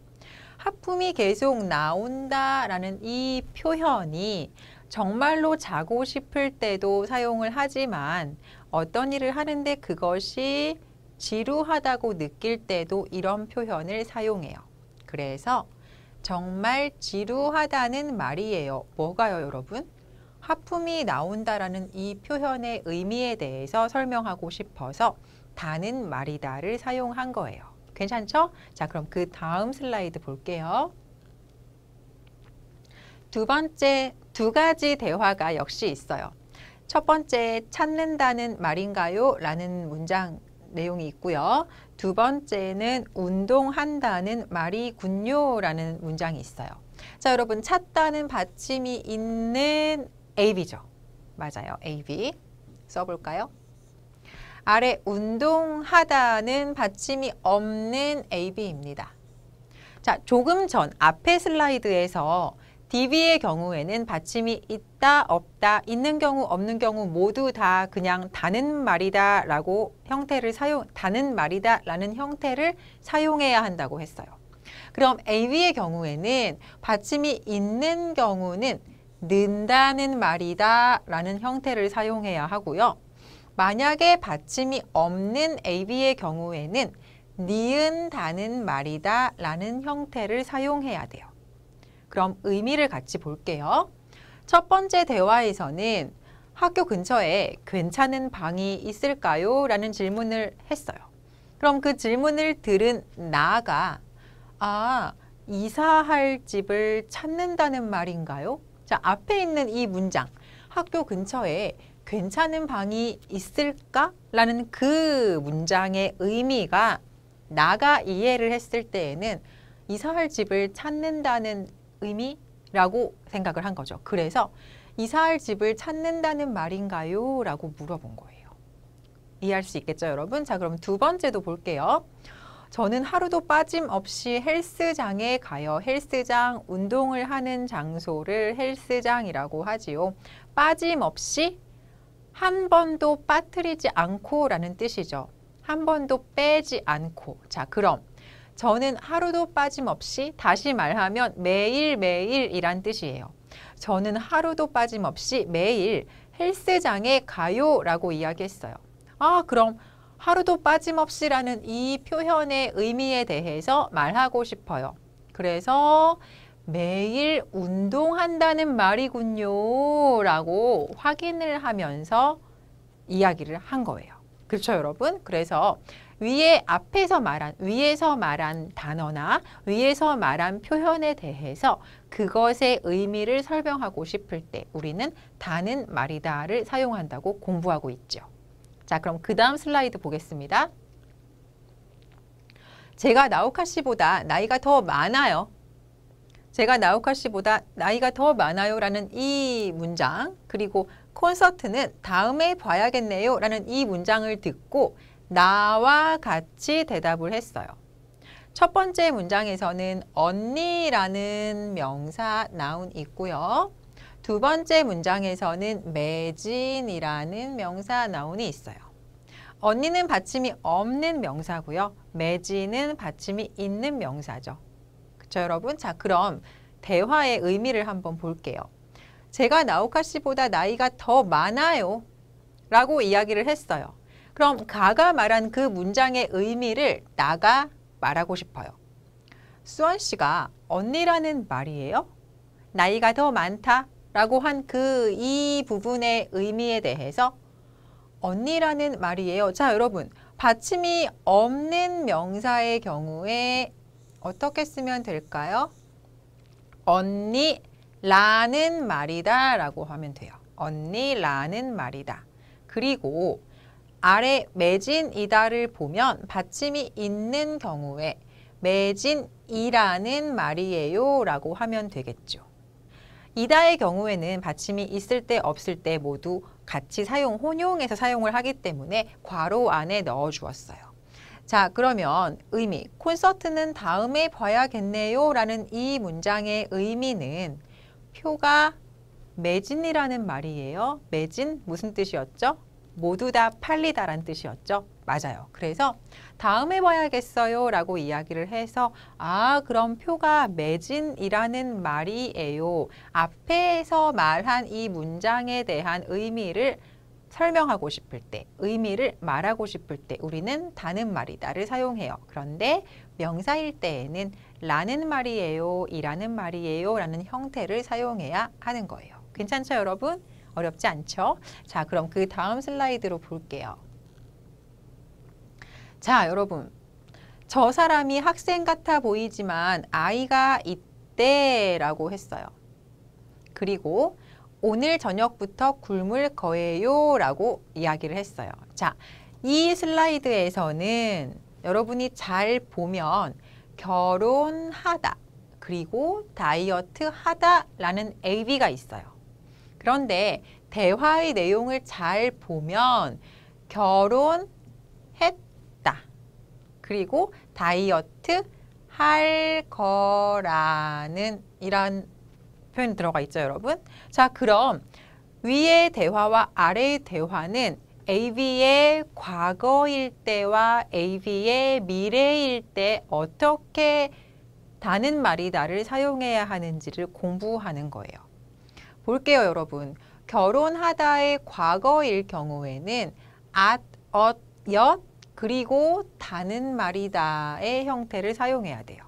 하품이 계속 나온다라는 이 표현이 정말로 자고 싶을 때도 사용을 하지만 어떤 일을 하는데 그것이 지루하다고 느낄 때도 이런 표현을 사용해요. 그래서 정말 지루하다는 말이에요. 뭐가요, 여러분? 하품이 나온다라는 이 표현의 의미에 대해서 설명하고 싶어서 다는 말이다를 사용한 거예요. 괜찮죠? 자, 그럼 그 다음 슬라이드 볼게요. 두 번째, 두 가지 대화가 역시 있어요. 첫 번째, 찾는다는 말인가요? 라는 문장 내용이 있고요. 두 번째는 운동한다는 말이군요라는 문장이 있어요. 자, 여러분 찾다는 받침이 있는 AB죠. 맞아요. AB 써볼까요? 아래 운동하다는 받침이 없는 AB입니다. 자, 조금 전 앞에 슬라이드에서 DB의 경우에는 받침이 있다, 없다, 있는 경우, 없는 경우 모두 다 그냥 다는 말이다 라고 형태를 사용, 다는 말이다 라는 형태를 사용해야 한다고 했어요. 그럼 AB의 경우에는 받침이 있는 경우는 는다는 말이다 라는 형태를 사용해야 하고요. 만약에 받침이 없는 AB의 경우에는 니은다는 말이다 라는 형태를 사용해야 돼요. 그럼 의미를 같이 볼게요. 첫 번째 대화에서는 학교 근처에 괜찮은 방이 있을까요? 라는 질문을 했어요. 그럼 그 질문을 들은 나가 아, 이사할 집을 찾는다는 말인가요? 자, 앞에 있는 이 문장 학교 근처에 괜찮은 방이 있을까? 라는 그 문장의 의미가 나가 이해를 했을 때에는 이사할 집을 찾는다는 의미라고 생각을 한 거죠. 그래서 이사할 집을 찾는다는 말인가요? 라고 물어본 거예요. 이해할 수 있겠죠, 여러분? 자, 그럼 두 번째도 볼게요. 저는 하루도 빠짐없이 헬스장에 가요. 헬스장, 운동을 하는 장소를 헬스장이라고 하지요. 빠짐없이 한 번도 빠뜨리지 않고 라는 뜻이죠. 한 번도 빼지 않고. 자, 그럼 저는 하루도 빠짐없이 다시 말하면 매일매일이란 뜻이에요. 저는 하루도 빠짐없이 매일 헬스장에 가요라고 이야기했어요. 아, 그럼 하루도 빠짐없이라는 이 표현의 의미에 대해서 말하고 싶어요. 그래서 매일 운동한다는 말이군요 라고 확인을 하면서 이야기를 한 거예요. 그렇죠, 여러분? 그래서 위에 앞에서 말한 위에서 말한 단어나 위에서 말한 표현에 대해서 그것의 의미를 설명하고 싶을 때 우리는 다는 말이다를 사용한다고 공부하고 있죠. 자, 그럼 그 다음 슬라이드 보겠습니다. 제가 나우카 씨보다 나이가 더 많아요. 제가 나우카 씨보다 나이가 더 많아요 라는 이 문장 그리고 콘서트는 다음에 봐야겠네요 라는 이 문장을 듣고 나와 같이 대답을 했어요. 첫 번째 문장에서는 언니라는 명사 나온 있고요. 두 번째 문장에서는 매진이라는 명사 나온이 있어요. 언니는 받침이 없는 명사고요. 매진은 받침이 있는 명사죠. 그렇죠 여러분? 자 그럼 대화의 의미를 한번 볼게요. 제가 나오카 씨보다 나이가 더 많아요. 라고 이야기를 했어요. 그럼 가가 말한 그 문장의 의미를 나가 말하고 싶어요. 수원 씨가 언니라는 말이에요? 나이가 더 많다 라고 한 그 이 부분의 의미에 대해서 언니라는 말이에요. 자 여러분 받침이 없는 명사의 경우에 어떻게 쓰면 될까요? 언니라는 말이다 라고 하면 돼요. 언니라는 말이다. 그리고 아래 매진이다를 보면 받침이 있는 경우에 매진이라는 말이에요 라고 하면 되겠죠. 이다의 경우에는 받침이 있을 때 없을 때 모두 같이 사용, 혼용해서 사용을 하기 때문에 괄호 안에 넣어주었어요. 자 그러면 의미, 콘서트는 다음에 봐야겠네요 라는 이 문장의 의미는 표가 매진이라는 말이에요. 매진 무슨 뜻이었죠? 모두 다 팔리다란 뜻이었죠. 맞아요. 그래서 다음에 봐야겠어요 라고 이야기를 해서 아 그럼 표가 매진이라는 말이에요. 앞에서 말한 이 문장에 대한 의미를 설명하고 싶을 때, 의미를 말하고 싶을 때 우리는 다는 말이다를 사용해요. 그런데 명사일 때에는 라는 말이에요, 이라는 말이에요 라는 형태를 사용해야 하는 거예요. 괜찮죠 여러분? 어렵지 않죠? 자, 그럼 그 다음 슬라이드로 볼게요. 자, 여러분. 저 사람이 학생 같아 보이지만 아이가 있대라고 했어요. 그리고 오늘 저녁부터 굶을 거예요 라고 이야기를 했어요. 자, 이 슬라이드에서는 여러분이 잘 보면 결혼하다 그리고 다이어트 하다 라는 AB가 있어요. 그런데 대화의 내용을 잘 보면 결혼했다. 그리고 다이어트 할 거라는 이런 표현 이 들어가 있죠, 여러분. 자, 그럼 위의 대화와 아래의 대화는 AB의 과거일 때와 AB의 미래일 때 어떻게 다는 말이 나를 사용해야 하는지를 공부하는 거예요. 볼게요, 여러분. 결혼하다의 과거일 경우에는 at, 엇, 엿, 그리고 다는 말이다의 형태를 사용해야 돼요.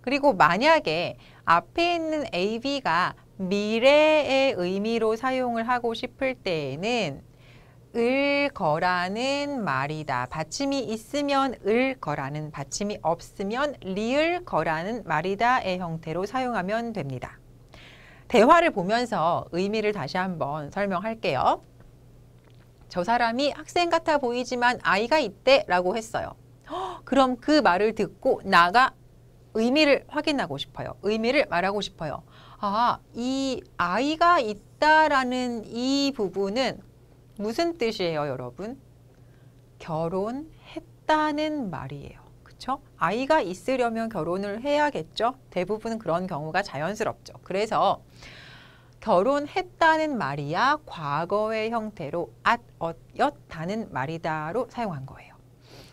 그리고 만약에 앞에 있는 A, B가 미래의 의미로 사용을 하고 싶을 때에는 을 거라는 말이다. 받침이 있으면 을 거라는, 받침이 없으면 리을 거라는 말이다의 형태로 사용하면 됩니다. 대화를 보면서 의미를 다시 한번 설명할게요. 저 사람이 학생 같아 보이지만 아이가 있대 라고 했어요. 그럼 그 말을 듣고 나가 의미를 확인하고 싶어요. 의미를 말하고 싶어요. 아, 이 아이가 있다라는 이 부분은 무슨 뜻이에요, 여러분? 결혼했다는 말이에요. 그렇죠? 아이가 있으려면 결혼을 해야겠죠? 대부분 그런 경우가 자연스럽죠. 그래서 결혼했다는 말이야 과거의 형태로 앗, 엇, 였다는 말이다로 사용한 거예요.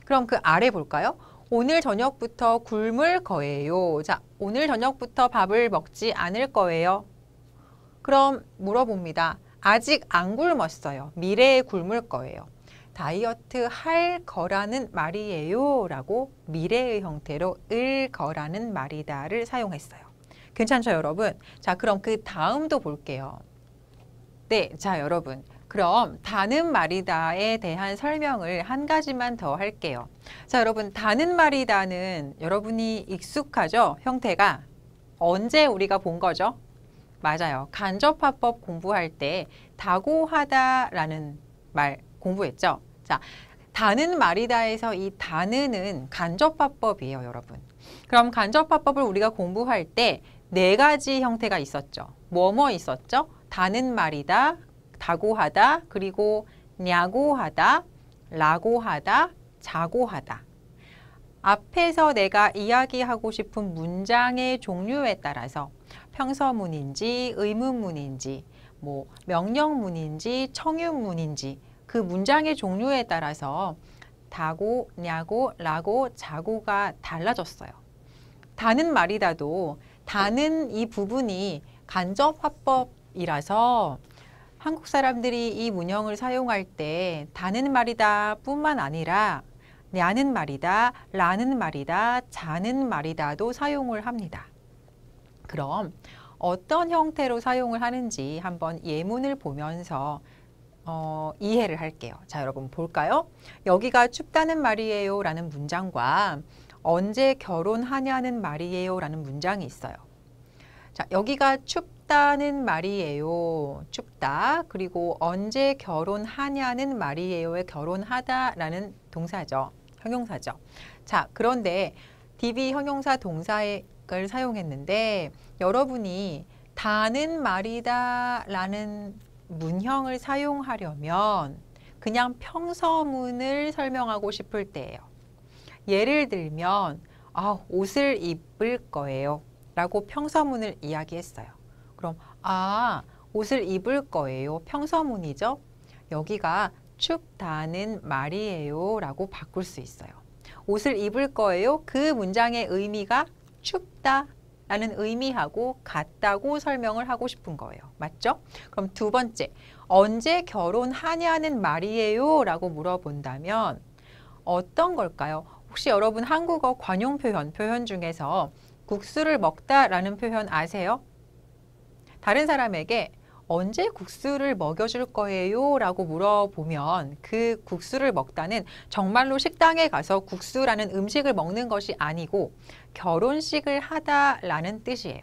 그럼 그 아래 볼까요? 오늘 저녁부터 굶을 거예요. 자, 오늘 저녁부터 밥을 먹지 않을 거예요. 그럼 물어봅니다. 아직 안 굶었어요. 미래에 굶을 거예요. 다이어트 할 거라는 말이에요 라고 미래의 형태로 을 거라는 말이다를 사용했어요. 괜찮죠 여러분? 자 그럼 그 다음도 볼게요. 네, 자 여러분 그럼 다는 말이다에 대한 설명을 한 가지만 더 할게요. 자 여러분 다는 말이다는 여러분이 익숙하죠? 형태가 언제 우리가 본 거죠? 맞아요. 간접화법 공부할 때 다고 하다라는 말 공부했죠. 자, 다는 말이다에서 이 다는은 간접화법이에요, 여러분. 그럼 간접화법을 우리가 공부할 때 네 가지 형태가 있었죠. 뭐뭐 있었죠? 다는 말이다, 다고하다, 그리고 냐고하다, 라고하다, 자고하다. 앞에서 내가 이야기하고 싶은 문장의 종류에 따라서 평서문인지 의문문인지 뭐 명령문인지 청유문인지 그 문장의 종류에 따라서 다고, 냐고, 라고, 자고가 달라졌어요. 다는 말이다도 다는 이 부분이 간접 화법이라서 한국 사람들이 이 문형을 사용할 때 다는 말이다 뿐만 아니라 냐는 말이다, 라는 말이다, 자는 말이다도 사용을 합니다. 그럼 어떤 형태로 사용을 하는지 한번 예문을 보면서 어, 이해를 할게요. 자, 여러분 볼까요? 여기가 춥다는 말이에요 라는 문장과 언제 결혼하냐는 말이에요 라는 문장이 있어요. 자, 여기가 춥다는 말이에요. 춥다. 그리고 언제 결혼하냐는 말이에요의 결혼하다라는 동사죠. 형용사죠. 자, 그런데 DB 형용사 동사를 사용했는데 여러분이 다는 말이다 라는 문형을 사용하려면 그냥 평서문을 설명하고 싶을 때예요. 예를 들면 아, 옷을 입을 거예요. 라고 평서문을 이야기했어요. 그럼 아, 옷을 입을 거예요. 평서문이죠. 여기가 축다는 말이에요. 라고 바꿀 수 있어요. 옷을 입을 거예요. 그 문장의 의미가 춥다 라는 의미하고 같다고 설명을 하고 싶은 거예요. 맞죠? 그럼 두 번째, 언제 결혼하냐는 말이에요 라고 물어본다면 어떤 걸까요? 혹시 여러분 한국어 관용 표현, 표현 중에서 국수를 먹다 라는 표현 아세요? 다른 사람에게 언제 국수를 먹여줄 거예요? 라고 물어보면 그 국수를 먹다는 정말로 식당에 가서 국수라는 음식을 먹는 것이 아니고 결혼식을 하다라는 뜻이에요.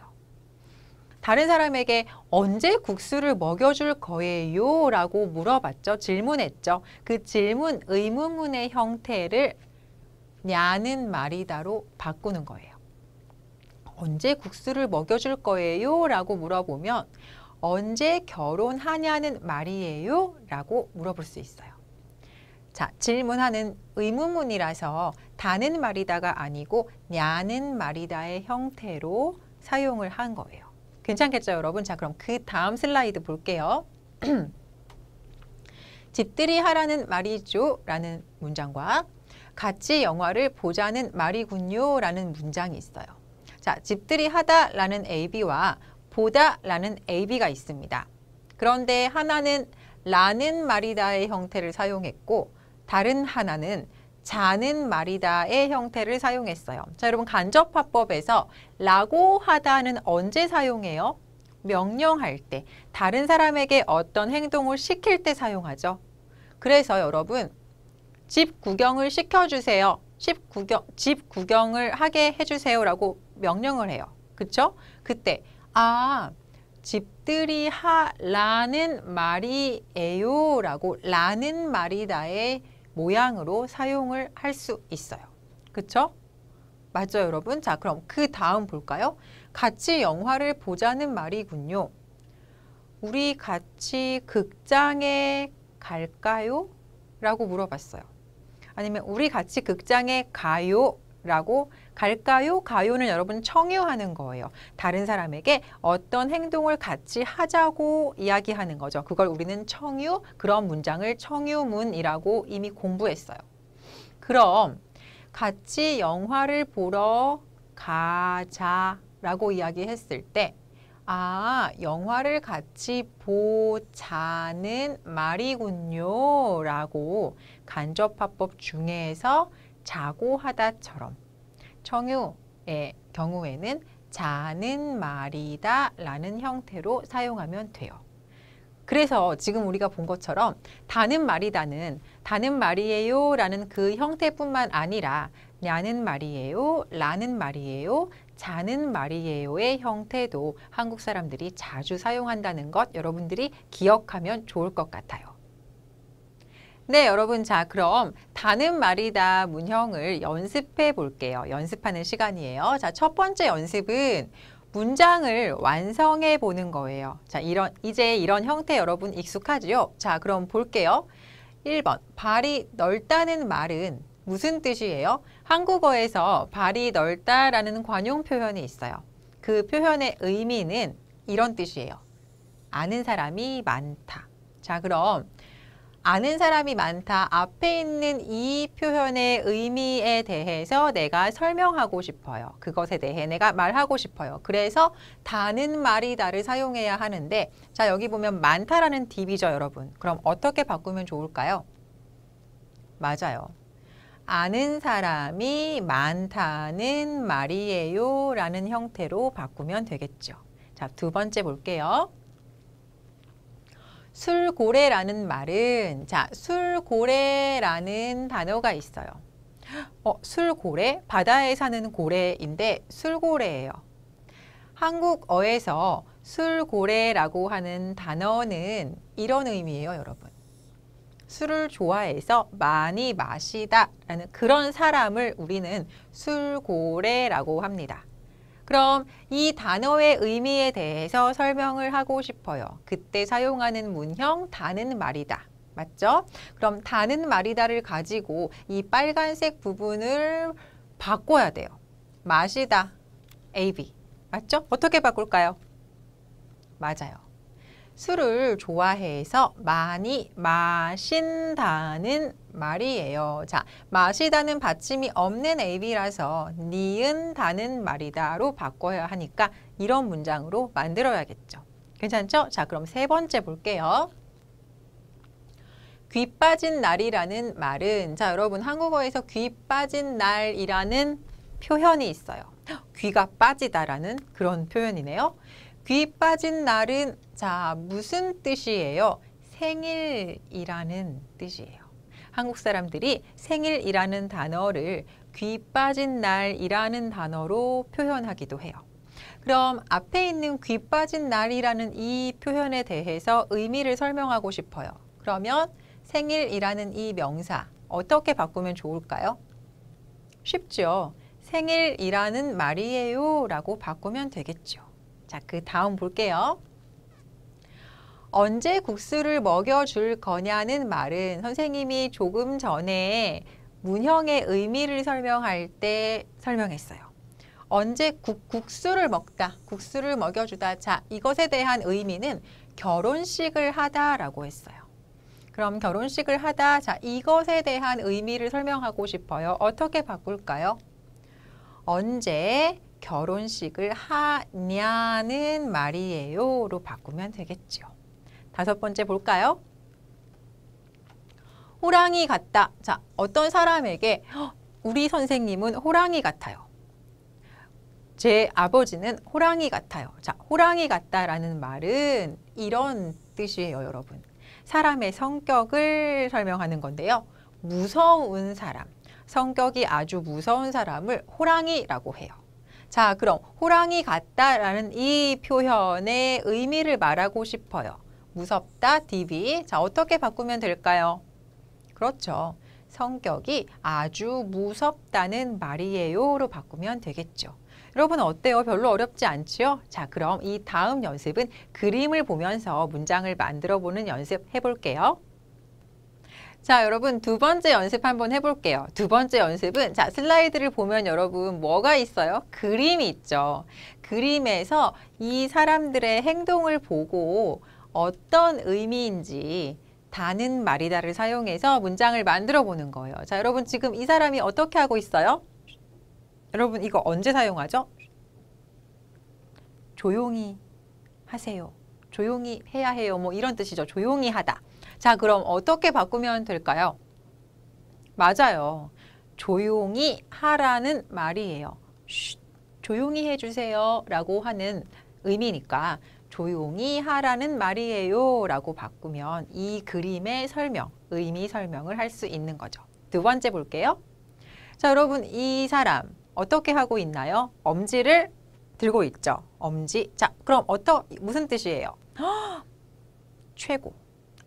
다른 사람에게 언제 국수를 먹여줄 거예요? 라고 물어봤죠. 질문했죠. 그 질문 의문문의 형태를 냐는 말이다로 바꾸는 거예요. 언제 국수를 먹여줄 거예요? 라고 물어보면 언제 결혼하냐는 말이에요? 라고 물어볼 수 있어요. 자, 질문하는 의문문이라서 다는 말이다가 아니고 냐는 말이다의 형태로 사용을 한 거예요. 괜찮겠죠, 여러분? 자, 그럼 그 다음 슬라이드 볼게요. 집들이 하라는 말이죠 라는 문장과 같이 영화를 보자는 말이군요 라는 문장이 있어요. 자, 집들이 하다 라는 AB와 보다라는 AB가 있습니다. 그런데 하나는 라는 말이다의 형태를 사용했고 다른 하나는 자는 말이다의 형태를 사용했어요. 자, 여러분 간접화법에서 라고 하다는 언제 사용해요? 명령할 때, 다른 사람에게 어떤 행동을 시킬 때 사용하죠. 그래서 여러분 집 구경을 시켜주세요. 집 구경, 집 구경을 하게 해주세요라고 명령을 해요. 그쵸? 그때 아 집들이 하라는 말이에요 라고 라는 말이다의 모양으로 사용을 할 수 있어요. 그쵸? 맞죠 여러분? 자 그럼 그 다음 볼까요? 같이 영화를 보자는 말이군요. 우리 같이 극장에 갈까요? 라고 물어봤어요. 아니면 우리 같이 극장에 가요? 라고 갈까요? 가요는 여러분 청유하는 거예요. 다른 사람에게 어떤 행동을 같이 하자고 이야기하는 거죠. 그걸 우리는 청유, 그런 문장을 청유문이라고 이미 공부했어요. 그럼 같이 영화를 보러 가자라고 이야기했을 때 아, 영화를 같이 보자는 말이군요. 라고 간접화법 중에서 자고하다처럼 청유의 경우에는 자는 말이다 라는 형태로 사용하면 돼요. 그래서 지금 우리가 본 것처럼 다는 말이다는 다는 말이에요 라는 그 형태뿐만 아니라 야는 말이에요 라는 말이에요 자는 말이에요의 형태도 한국 사람들이 자주 사용한다는 것 여러분들이 기억하면 좋을 것 같아요. 네, 여러분. 자, 그럼 다는 말이다 문형을 연습해 볼게요. 연습하는 시간이에요. 자, 첫 번째 연습은 문장을 완성해 보는 거예요. 자, 이런, 이제 이런 형태 여러분 익숙하지요? 자, 그럼 볼게요. 1번. 발이 넓다는 말은 무슨 뜻이에요? 한국어에서 발이 넓다라는 관용 표현이 있어요. 그 표현의 의미는 이런 뜻이에요. 아는 사람이 많다. 자, 그럼 아는 사람이 많다. 앞에 있는 이 표현의 의미에 대해서 내가 설명하고 싶어요. 그것에 대해 내가 말하고 싶어요. 그래서 다는 말이다를 사용해야 하는데 자 여기 보면 많다라는 딥이죠 여러분. 그럼 어떻게 바꾸면 좋을까요? 맞아요. 아는 사람이 많다는 말이에요 라는 형태로 바꾸면 되겠죠. 자, 두 번째 볼게요. 술고래라는 말은 자 술고래라는 단어가 있어요. 어, 술고래 바다에 사는 고래인데 술고래예요. 한국어에서 술고래라고 하는 단어는 이런 의미예요, 여러분. 술을 좋아해서 많이 마시다 라는 그런 사람을 우리는 술고래라고 합니다. 그럼 이 단어의 의미에 대해서 설명을 하고 싶어요. 그때 사용하는 문형 다는 말이다. 맞죠? 그럼 다는 말이다를 가지고 이 빨간색 부분을 바꿔야 돼요. 마시다, AB. 맞죠? 어떻게 바꿀까요? 맞아요. 술을 좋아해서 많이 마신다는 말이에요. 자, 마시다는 받침이 없는 AB라서 니은다는 말이다로 바꿔야 하니까 이런 문장으로 만들어야겠죠. 괜찮죠? 자, 그럼 세 번째 볼게요. 귀 빠진 날이라는 말은 자, 여러분 한국어에서 귀 빠진 날이라는 표현이 있어요. 귀가 빠지다라는 그런 표현이네요. 귀 빠진 날은 자 무슨 뜻이에요? 생일이라는 뜻이에요. 한국 사람들이 생일이라는 단어를 귀 빠진 날이라는 단어로 표현하기도 해요. 그럼 앞에 있는 귀 빠진 날이라는 이 표현에 대해서 의미를 설명하고 싶어요. 그러면 생일이라는 이 명사 어떻게 바꾸면 좋을까요? 쉽죠. 생일이라는 말이에요 라고 바꾸면 되겠죠. 자, 그 다음 볼게요. 언제 국수를 먹여줄 거냐는 말은 선생님이 조금 전에 문형의 의미를 설명할 때 설명했어요. 언제 국, 국수를 먹다, 국수를 먹여주다. 자, 이것에 대한 의미는 결혼식을 하다라고 했어요. 그럼 결혼식을 하다, 자, 이것에 대한 의미를 설명하고 싶어요. 어떻게 바꿀까요? 언제 결혼식을 하냐는 말이에요로 바꾸면 되겠죠. 다섯 번째 볼까요? 호랑이 같다. 자, 어떤 사람에게 우리 선생님은 호랑이 같아요. 제 아버지는 호랑이 같아요. 자, 호랑이 같다라는 말은 이런 뜻이에요, 여러분. 사람의 성격을 설명하는 건데요. 무서운 사람, 성격이 아주 무서운 사람을 호랑이라고 해요. 자, 그럼 호랑이 같다라는 이 표현의 의미를 말하고 싶어요. 무섭다, DV. 자, 어떻게 바꾸면 될까요? 그렇죠. 성격이 아주 무섭다는 말이에요로 바꾸면 되겠죠. 여러분 어때요? 별로 어렵지 않지요? 자, 그럼 이 다음 연습은 그림을 보면서 문장을 만들어 보는 연습 해볼게요. 자, 여러분 두 번째 연습 한번 해볼게요. 두 번째 연습은 자 슬라이드를 보면 여러분 뭐가 있어요? 그림이 있죠. 그림에서 이 사람들의 행동을 보고 어떤 의미인지 다는 말이다를 사용해서 문장을 만들어 보는 거예요. 자, 여러분 지금 이 사람이 어떻게 하고 있어요? 여러분 이거 언제 사용하죠? 조용히 하세요. 조용히 해야 해요. 뭐 이런 뜻이죠. 조용히 하다. 자, 그럼 어떻게 바꾸면 될까요? 맞아요. 조용히 하라는 말이에요. 쉿, 조용히 해주세요 라고 하는 의미니까 조용히 하라는 말이에요 라고 바꾸면 이 그림의 설명, 의미 설명을 할 수 있는 거죠. 두 번째 볼게요. 자, 여러분 이 사람 어떻게 하고 있나요? 엄지를 들고 있죠. 엄지. 자, 그럼 어떤 무슨 뜻이에요? 허, 최고.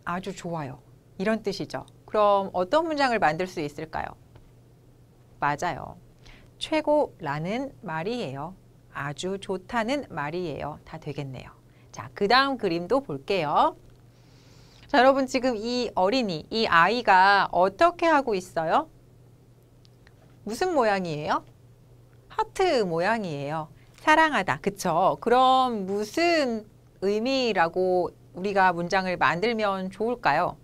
아주 좋아요. 이런 뜻이죠. 그럼 어떤 문장을 만들 수 있을까요? 맞아요. 최고라는 말이에요. 아주 좋다는 말이에요. 다 되겠네요. 자, 그 다음 그림도 볼게요. 자, 여러분 지금 이 어린이, 이 아이가 어떻게 하고 있어요? 무슨 모양이에요? 하트 모양이에요. 사랑하다. 그쵸? 그럼 무슨 의미라고 우리가 문장을 만들면 좋을까요?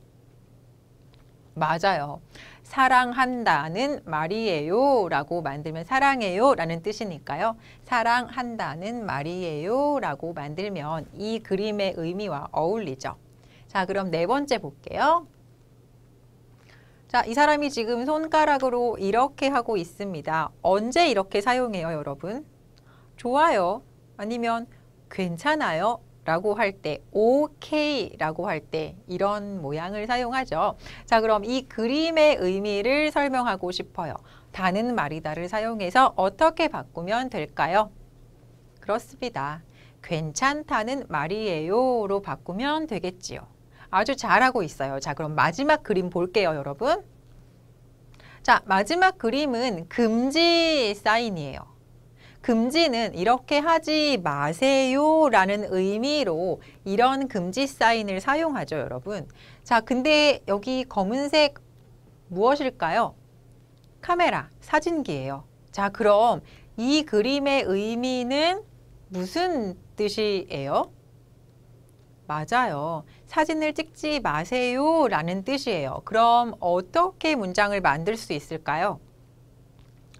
맞아요. 사랑한다는 말이에요 라고 만들면 사랑해요 라는 뜻이니까요. 사랑한다는 말이에요 라고 만들면 이 그림의 의미와 어울리죠. 자 그럼 네 번째 볼게요. 자, 이 사람이 지금 손가락으로 이렇게 하고 있습니다. 언제 이렇게 사용해요, 여러분? 좋아요, 아니면 괜찮아요, 라고 할 때, OK 라고 할 때 이런 모양을 사용하죠. 자, 그럼 이 그림의 의미를 설명하고 싶어요. 다는 말이다를 사용해서 어떻게 바꾸면 될까요? 그렇습니다. 괜찮다는 말이에요로 바꾸면 되겠지요. 아주 잘하고 있어요. 자, 그럼 마지막 그림 볼게요, 여러분. 자, 마지막 그림은 금지 사인이에요. 금지는 이렇게 하지 마세요 라는 의미로 이런 금지 사인을 사용하죠, 여러분. 자, 근데 여기 검은색 무엇일까요? 카메라, 사진기예요. 자, 그럼 이 그림의 의미는 무슨 뜻이에요? 맞아요. 사진을 찍지 마세요 라는 뜻이에요. 그럼 어떻게 문장을 만들 수 있을까요?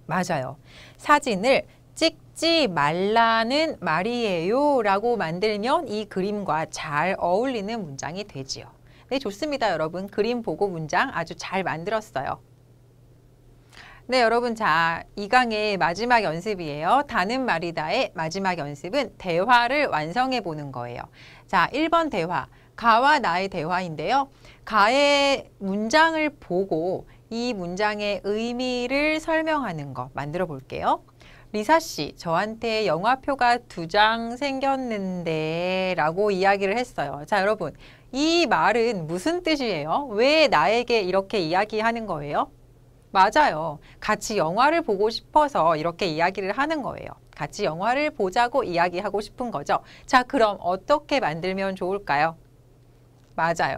맞아요. 사진을 찍지 말라는 말이에요 라고 만들면 이 그림과 잘 어울리는 문장이 되지요. 네, 좋습니다, 여러분. 그림 보고 문장 아주 잘 만들었어요. 네, 여러분. 자, 이 강의 마지막 연습이에요. 다는 말이다의 마지막 연습은 대화를 완성해 보는 거예요. 자, 1번 대화. 가와 나의 대화인데요. 가의 문장을 보고 이 문장의 의미를 설명하는 거 만들어 볼게요. 리사 씨, 저한테 영화표가 두 장 생겼는데 라고 이야기를 했어요. 자, 여러분. 이 말은 무슨 뜻이에요? 왜 나에게 이렇게 이야기하는 거예요? 맞아요. 같이 영화를 보고 싶어서 이렇게 이야기를 하는 거예요. 같이 영화를 보자고 이야기하고 싶은 거죠. 자, 그럼 어떻게 만들면 좋을까요? 맞아요.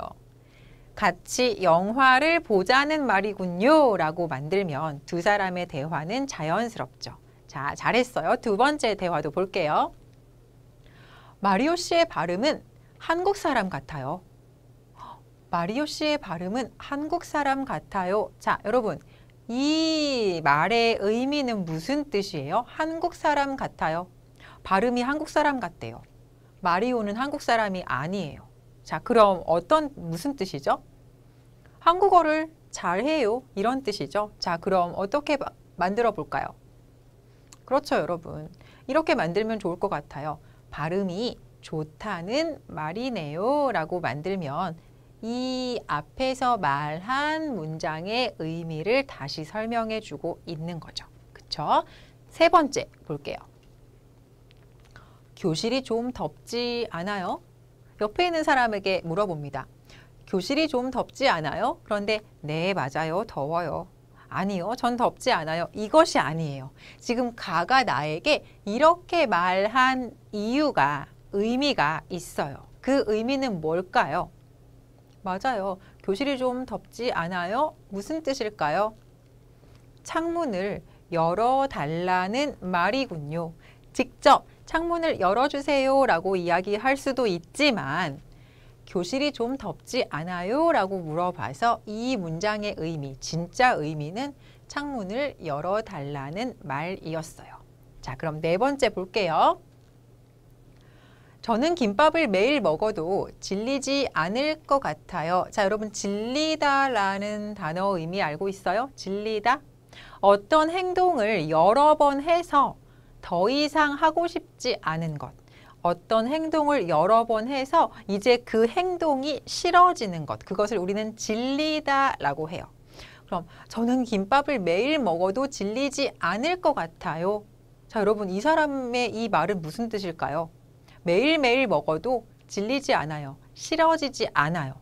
같이 영화를 보자는 말이군요 라고 만들면 두 사람의 대화는 자연스럽죠. 자, 잘했어요. 두 번째 대화도 볼게요. 마리오 씨의 발음은 한국 사람 같아요. 마리오 씨의 발음은 한국 사람 같아요. 자, 여러분. 이 말의 의미는 무슨 뜻이에요? 한국 사람 같아요. 발음이 한국 사람 같대요. 마리오는 한국 사람이 아니에요. 자, 그럼 어떤 무슨 뜻이죠? 한국어를 잘해요. 이런 뜻이죠. 자, 그럼 어떻게 만들어 볼까요? 그렇죠, 여러분. 이렇게 만들면 좋을 것 같아요. 발음이 좋다는 말이네요 라고 만들면 이 앞에서 말한 문장의 의미를 다시 설명해 주고 있는 거죠. 그쵸? 세 번째 볼게요. 교실이 좀 덥지 않아요? 옆에 있는 사람에게 물어봅니다. 교실이 좀 덥지 않아요? 그런데 네, 맞아요. 더워요. 아니요, 전 덥지 않아요. 이것이 아니에요. 지금 가가 나에게 이렇게 말한 이유가, 의미가 있어요. 그 의미는 뭘까요? 맞아요. 교실이 좀 덥지 않아요? 무슨 뜻일까요? 창문을 열어달라는 말이군요. 직접 창문을 열어주세요 라고 이야기할 수도 있지만 교실이 좀 덥지 않아요? 라고 물어봐서 이 문장의 의미, 진짜 의미는 창문을 열어달라는 말이었어요. 자, 그럼 네 번째 볼게요. 저는 김밥을 매일 먹어도 질리지 않을 것 같아요. 자, 여러분 질리다라는 단어 의미 알고 있어요? 질리다? 어떤 행동을 여러 번 해서 더 이상 하고 싶지 않은 것. 어떤 행동을 여러 번 해서 이제 그 행동이 싫어지는 것 그것을 우리는 질리다라고 해요. 그럼 저는 김밥을 매일 먹어도 질리지 않을 것 같아요. 자 여러분 이 사람의 이 말은 무슨 뜻일까요? 매일매일 먹어도 질리지 않아요. 싫어지지 않아요.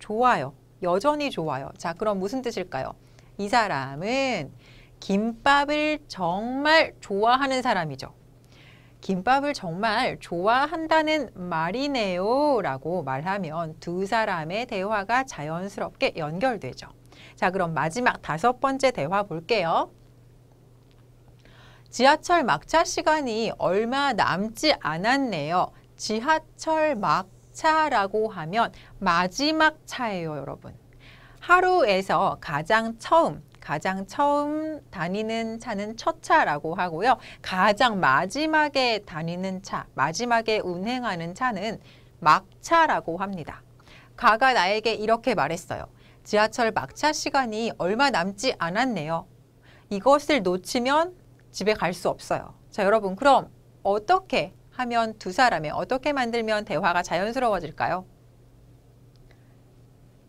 좋아요. 여전히 좋아요. 자 그럼 무슨 뜻일까요? 이 사람은 김밥을 정말 좋아하는 사람이죠. 김밥을 정말 좋아한다는 말이네요 라고 말하면 두 사람의 대화가 자연스럽게 연결되죠. 자 그럼 마지막 다섯 번째 대화 볼게요. 지하철 막차 시간이 얼마 남지 않았네요. 지하철 막차라고 하면 마지막 차예요 여러분. 하루에서 가장 처음 가장 처음 다니는 차는 첫 차라고 하고요. 가장 마지막에 다니는 차, 마지막에 운행하는 차는 막차라고 합니다. 가가 나에게 이렇게 말했어요. 지하철 막차 시간이 얼마 남지 않았네요. 이것을 놓치면 집에 갈 수 없어요. 자, 여러분 그럼 어떻게 하면 두 사람의 어떻게 만들면 대화가 자연스러워질까요?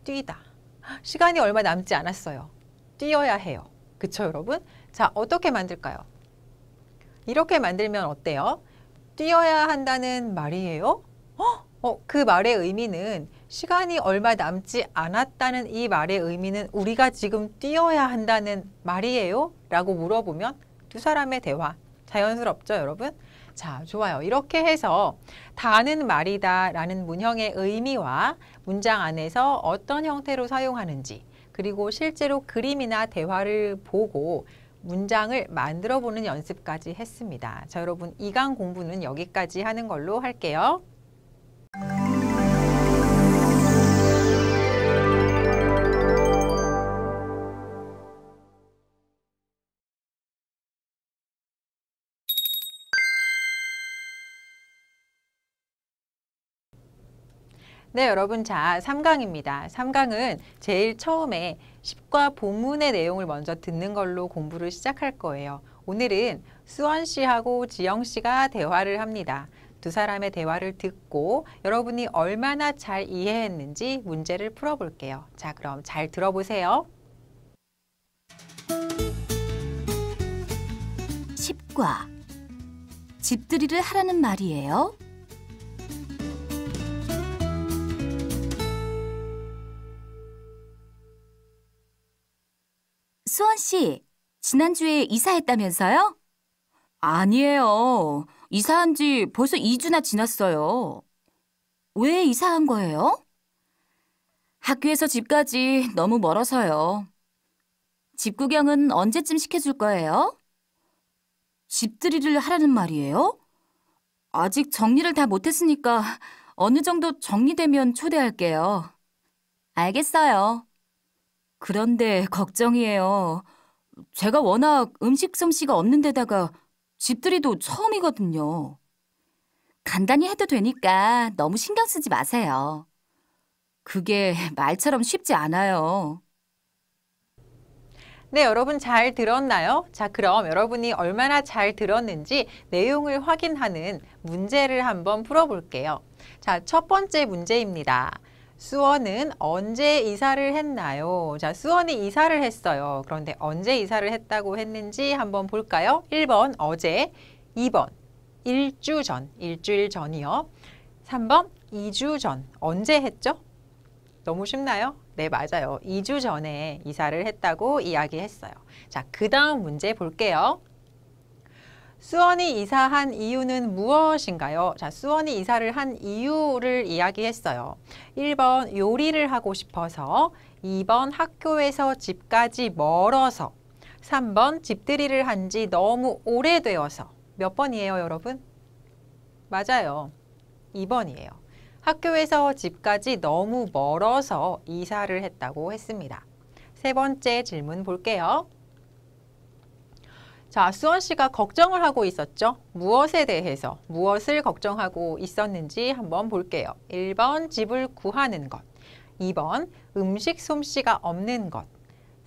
뛰다. 시간이 얼마 남지 않았어요. 뛰어야 해요. 그쵸 여러분? 자 어떻게 만들까요? 이렇게 만들면 어때요? 뛰어야 한다는 말이에요? 허? 어? 어, 그 말의 의미는 시간이 얼마 남지 않았다는 이 말의 의미는 우리가 지금 뛰어야 한다는 말이에요? 라고 물어보면 두 사람의 대화 자연스럽죠 여러분? 자 좋아요 이렇게 해서 다는 말이다 라는 문형의 의미와 문장 안에서 어떤 형태로 사용하는지 그리고 실제로 그림이나 대화를 보고 문장을 만들어 보는 연습까지 했습니다. 자, 여러분 이강 공부는 여기까지 하는 걸로 할게요. 네, 여러분. 자, 삼강입니다삼강은 제일 처음에 십과 본문의 내용을 먼저 듣는 걸로 공부를 시작할 거예요. 오늘은 수원 씨하고 지영 씨가 대화를 합니다. 두 사람의 대화를 듣고 여러분이 얼마나 잘 이해했는지 문제를 풀어볼게요. 자, 그럼 잘 들어보세요. 10과 집들이를 하라는 말이에요. 수원 씨, 지난주에 이사했다면서요? 아니에요. 이사한 지 벌써 2주나 지났어요. 왜 이사한 거예요? 학교에서 집까지 너무 멀어서요. 집 구경은 언제쯤 시켜줄 거예요? 집들이를 하라는 말이에요? 아직 정리를 다 못했으니까 어느 정도 정리되면 초대할게요. 알겠어요. 그런데 걱정이에요. 제가 워낙 음식 솜씨가 없는 데다가 집들이도 처음이거든요. 간단히 해도 되니까 너무 신경 쓰지 마세요. 그게 말처럼 쉽지 않아요. 네, 여러분 잘 들었나요? 자, 그럼 여러분이 얼마나 잘 들었는지 내용을 확인하는 문제를 한번 풀어볼게요. 자, 첫 번째 문제입니다. 수원은 언제 이사를 했나요? 자, 수원이 이사를 했어요. 그런데 언제 이사를 했다고 했는지 한번 볼까요? 1번 어제, 2번 일주 전, 일주일 전이요. 3번 2주 전, 언제 했죠? 너무 쉽나요? 네, 맞아요. 2주 전에 이사를 했다고 이야기했어요. 자, 그 다음 문제 볼게요. 수원이 이사한 이유는 무엇인가요? 자, 수원이 이사를 한 이유를 이야기했어요. 1번 요리를 하고 싶어서, 2번 학교에서 집까지 멀어서, 3번 집들이를 한 지 너무 오래되어서 몇 번이에요, 여러분? 맞아요. 2번이에요. 학교에서 집까지 너무 멀어서 이사를 했다고 했습니다. 세 번째 질문 볼게요. 자, 수원 씨가 걱정을 하고 있었죠. 무엇에 대해서, 무엇을 걱정하고 있었는지 한번 볼게요. 1번 집을 구하는 것, 2번 음식 솜씨가 없는 것,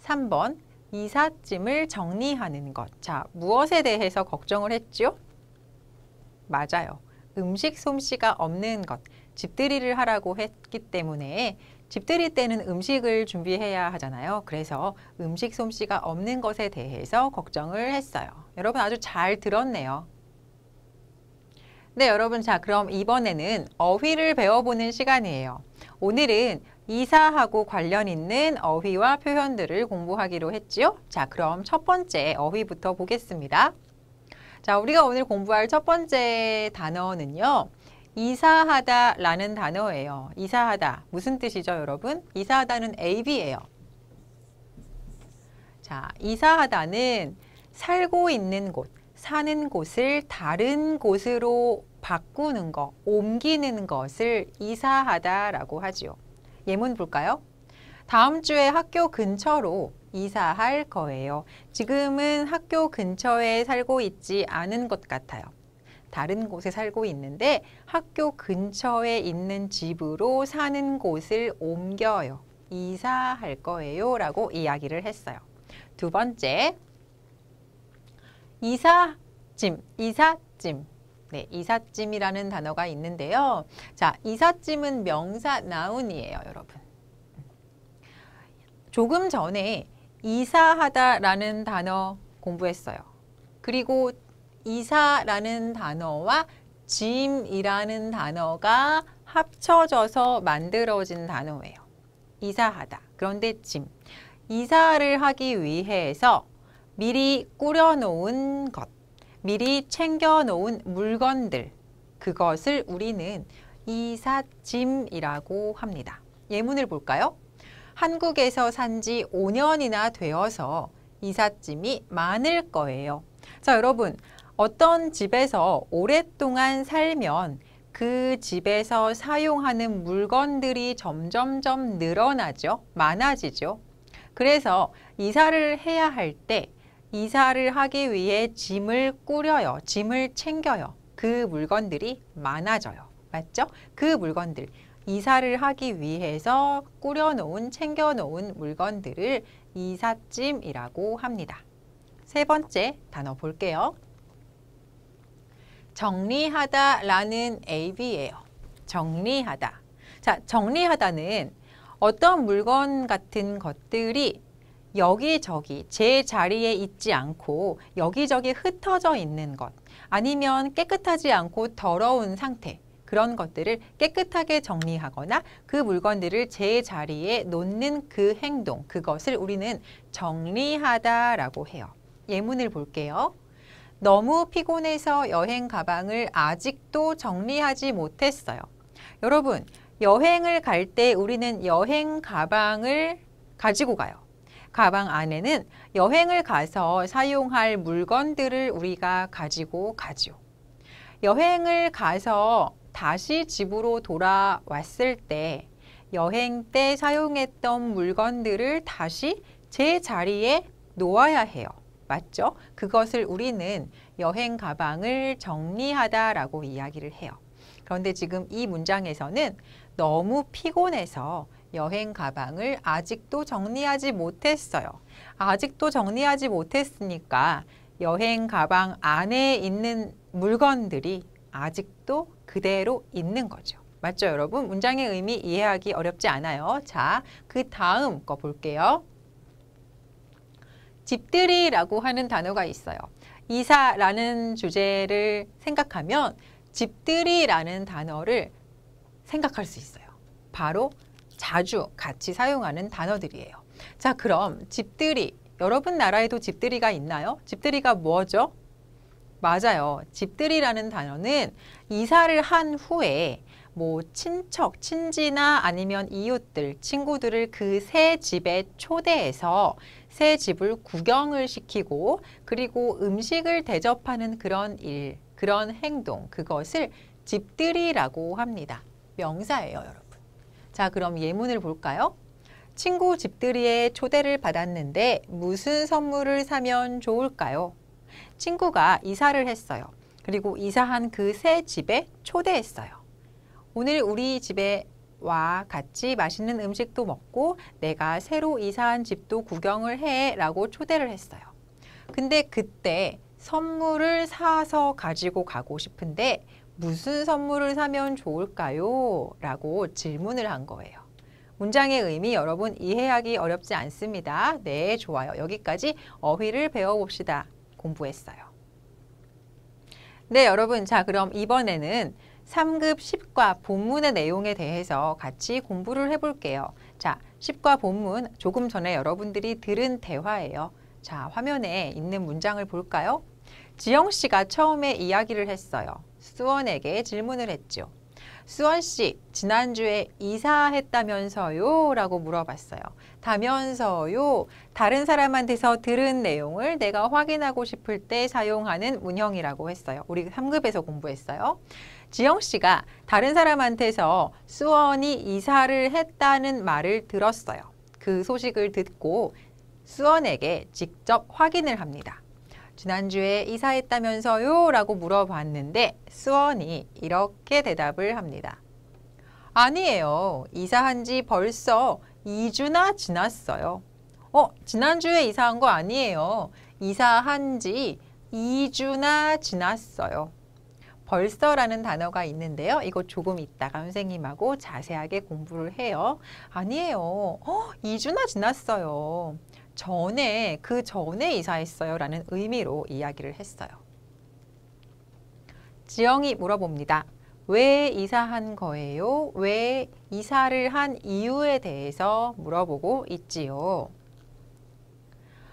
3번 이삿짐을 정리하는 것. 자, 무엇에 대해서 걱정을 했죠? 맞아요. 음식 솜씨가 없는 것, 집들이를 하라고 했기 때문에 집 들일 때는 음식을 준비해야 하잖아요. 그래서 음식 솜씨가 없는 것에 대해서 걱정을 했어요. 여러분 아주 잘 들었네요. 네, 여러분 자 그럼 이번에는 어휘를 배워보는 시간이에요. 오늘은 이사하고 관련 있는 어휘와 표현들을 공부하기로 했지요. 자, 그럼 첫 번째 어휘부터 보겠습니다. 자, 우리가 오늘 공부할 첫 번째 단어는요. 이사하다라는 단어예요. 이사하다. 무슨 뜻이죠, 여러분? 이사하다는 AB예요. 자, 이사하다는 살고 있는 곳, 사는 곳을 다른 곳으로 바꾸는 것, 옮기는 것을 이사하다라고 하지 예문 볼까요? 다음 주에 학교 근처로 이사할 거예요. 지금은 학교 근처에 살고 있지 않은 것 같아요. 다른 곳에 살고 있는데 학교 근처에 있는 집으로 사는 곳을 옮겨요. 이사할 거예요. 라고 이야기를 했어요. 두 번째, 이삿짐, 이삿짐. 네, 이삿짐이라는 단어가 있는데요. 자, 이삿짐은 명사 나운이에요, 여러분. 조금 전에 이사하다라는 단어 공부했어요. 그리고 이사라는 단어와 짐이라는 단어가 합쳐져서 만들어진 단어예요. 이사하다. 그런데 짐. 이사를 하기 위해서 미리 꾸려놓은 것, 미리 챙겨놓은 물건들, 그것을 우리는 이삿짐이라고 합니다. 예문을 볼까요? 한국에서 산 지 5년이나 되어서 이삿짐이 많을 거예요. 자, 여러분 어떤 집에서 오랫동안 살면 그 집에서 사용하는 물건들이 점점점 늘어나죠. 많아지죠. 그래서 이사를 해야 할 때 이사를 하기 위해 짐을 꾸려요. 짐을 챙겨요. 그 물건들이 많아져요. 맞죠? 그 물건들. 이사를 하기 위해서 꾸려놓은, 챙겨놓은 물건들을 이삿짐이라고 합니다. 세 번째 단어 볼게요. 정리하다라는 AB예요. 정리하다. 자, 정리하다는 어떤 물건 같은 것들이 여기저기 제 자리에 있지 않고 여기저기 흩어져 있는 것 아니면 깨끗하지 않고 더러운 상태 그런 것들을 깨끗하게 정리하거나 그 물건들을 제 자리에 놓는 그 행동 그것을 우리는 정리하다라고 해요. 예문을 볼게요. 너무 피곤해서 여행 가방을 아직도 정리하지 못했어요. 여러분, 여행을 갈 때 우리는 여행 가방을 가지고 가요. 가방 안에는 여행을 가서 사용할 물건들을 우리가 가지고 가지 여행을 가서 다시 집으로 돌아왔을 때 여행 때 사용했던 물건들을 다시 제 자리에 놓아야 해요. 맞죠? 그것을 우리는 여행 가방을 정리하다라고 이야기를 해요. 그런데 지금 이 문장에서는 너무 피곤해서 여행 가방을 아직도 정리하지 못했어요. 아직도 정리하지 못했으니까 여행 가방 안에 있는 물건들이 아직도 그대로 있는 거죠. 맞죠, 여러분? 문장의 의미 이해하기 어렵지 않아요. 자, 그 다음 거 볼게요. 집들이라고 하는 단어가 있어요. 이사라는 주제를 생각하면 집들이라는 단어를 생각할 수 있어요. 바로 자주 같이 사용하는 단어들이에요. 자, 그럼 집들이. 여러분 나라에도 집들이가 있나요? 집들이가 뭐죠? 맞아요. 집들이라는 단어는 이사를 한 후에 뭐 친척, 친지나 아니면 이웃들, 친구들을 그 새 집에 초대해서 새 집을 구경을 시키고 그리고 음식을 대접하는 그런 일, 그런 행동, 그것을 집들이라고 합니다. 명사예요, 여러분. 자, 그럼 예문을 볼까요? 친구 집들이에 초대를 받았는데 무슨 선물을 사면 좋을까요? 친구가 이사를 했어요. 그리고 이사한 그 새 집에 초대했어요. 오늘 우리 집에 와 같이 맛있는 음식도 먹고 내가 새로 이사한 집도 구경을 해 라고 초대를 했어요. 근데 그때 선물을 사서 가지고 가고 싶은데 무슨 선물을 사면 좋을까요? 라고 질문을 한 거예요. 문장의 의미 여러분 이해하기 어렵지 않습니다. 네, 좋아요. 여기까지 어휘를 배워봅시다. 공부했어요. 네, 여러분. 자, 그럼 이번에는 3급 10과 본문의 내용에 대해서 같이 공부를 해볼게요. 자, 10과 본문 조금 전에 여러분들이 들은 대화예요. 자, 화면에 있는 문장을 볼까요? 지영 씨가 처음에 이야기를 했어요. 수원에게 질문을 했죠. 수원 씨, 지난주에 이사했다면서요? 라고 물어봤어요. 다면서요? 다른 사람한테서 들은 내용을 내가 확인하고 싶을 때 사용하는 문형이라고 했어요. 우리 3급에서 공부했어요. 지영 씨가 다른 사람한테서 수원이 이사를 했다는 말을 들었어요. 그 소식을 듣고 수원에게 직접 확인을 합니다. 지난주에 이사했다면서요? 라고 물어봤는데 수원이 이렇게 대답을 합니다. 아니에요. 이사한 지 벌써 2주나 지났어요. 어, 지난주에 이사한 거 아니에요. 이사한 지 2주나 지났어요. 벌써라는 단어가 있는데요. 이거 조금 있다가 선생님하고 자세하게 공부를 해요. 아니에요. 어, 2주나 지났어요. 전에 그 전에 이사했어요 라는 의미로 이야기를 했어요. 지영이 물어봅니다. 왜 이사한 거예요? 왜 이사를 한 이유에 대해서 물어보고 있지요.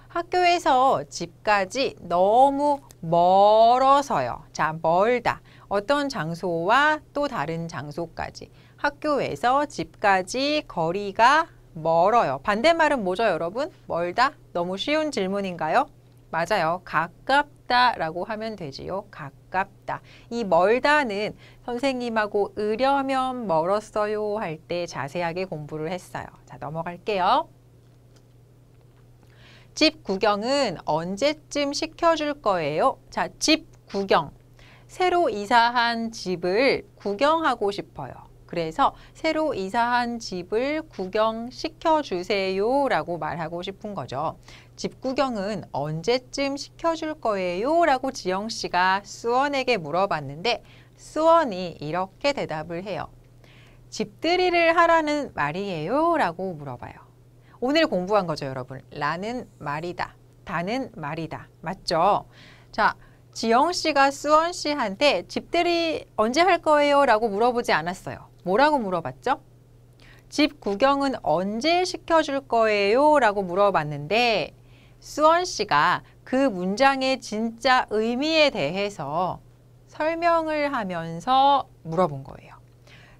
학교에서 집까지 너무 멀어서요. 자, 멀다. 어떤 장소와 또 다른 장소까지 학교에서 집까지 거리가 멀어요. 반대말은 뭐죠, 여러분? 멀다? 너무 쉬운 질문인가요? 맞아요. 가깝다 라고 하면 되지요. 가깝다. 이 멀다는 선생님하고 으려면 멀었어요 할 때 자세하게 공부를 했어요. 자, 넘어갈게요. 집 구경은 언제쯤 시켜줄 거예요? 자, 집 구경. 새로 이사한 집을 구경하고 싶어요. 그래서 새로 이사한 집을 구경시켜 주세요 라고 말하고 싶은 거죠. 집 구경은 언제쯤 시켜줄 거예요? 라고 지영 씨가 수원에게 물어봤는데 수원이 이렇게 대답을 해요. 집들이를 하라는 말이에요? 라고 물어봐요. 오늘 공부한 거죠, 여러분. 라는 말이다. 다는 말이다. 맞죠? 자, 지영 씨가 수원 씨한테 집들이 언제 할 거예요? 라고 물어보지 않았어요. 뭐라고 물어봤죠? 집 구경은 언제 시켜줄 거예요? 라고 물어봤는데 수원 씨가 그 문장의 진짜 의미에 대해서 설명을 하면서 물어본 거예요.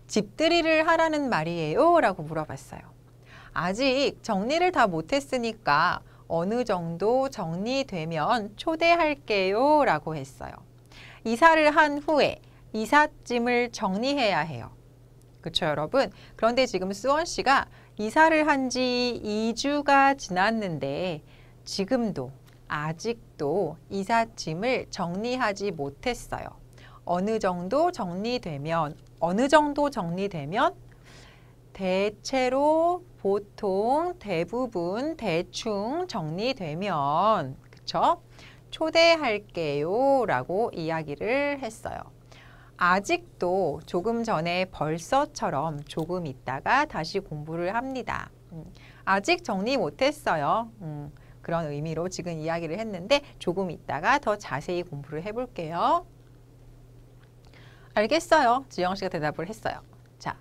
집들이를 하라는 말이에요? 라고 물어봤어요. 아직 정리를 다 못했으니까 어느 정도 정리되면 초대할게요 라고 했어요. 이사를 한 후에 이삿짐을 정리해야 해요. 그렇죠 여러분? 그런데 지금 수원 씨가 이사를 한 지 2주가 지났는데 지금도 아직도 이삿짐을 정리하지 못했어요. 어느 정도 정리되면 어느 정도 정리되면 대체로 보통, 대부분, 대충 정리되면 그쵸? 초대할게요 라고 이야기를 했어요. 아직도 조금 전에 벌써처럼 조금 있다가 다시 공부를 합니다. 음, 아직 정리 못했어요. 음, 그런 의미로 지금 이야기를 했는데 조금 있다가 더 자세히 공부를 해볼게요. 알겠어요. 지영 씨가 대답을 했어요. 자,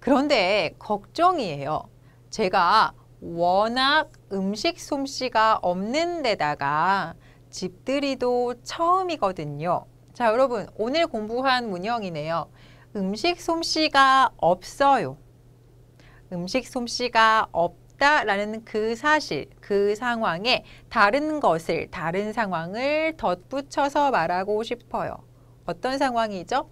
그런데 걱정이에요. 제가 워낙 음식 솜씨가 없는 데다가 집들이도 처음이거든요. 자, 여러분 오늘 공부한 문형이네요. 음식 솜씨가 없어요. 음식 솜씨가 없다라는 그 사실, 그 상황에 다른 것을, 다른 상황을 덧붙여서 말하고 싶어요. 어떤 상황이죠?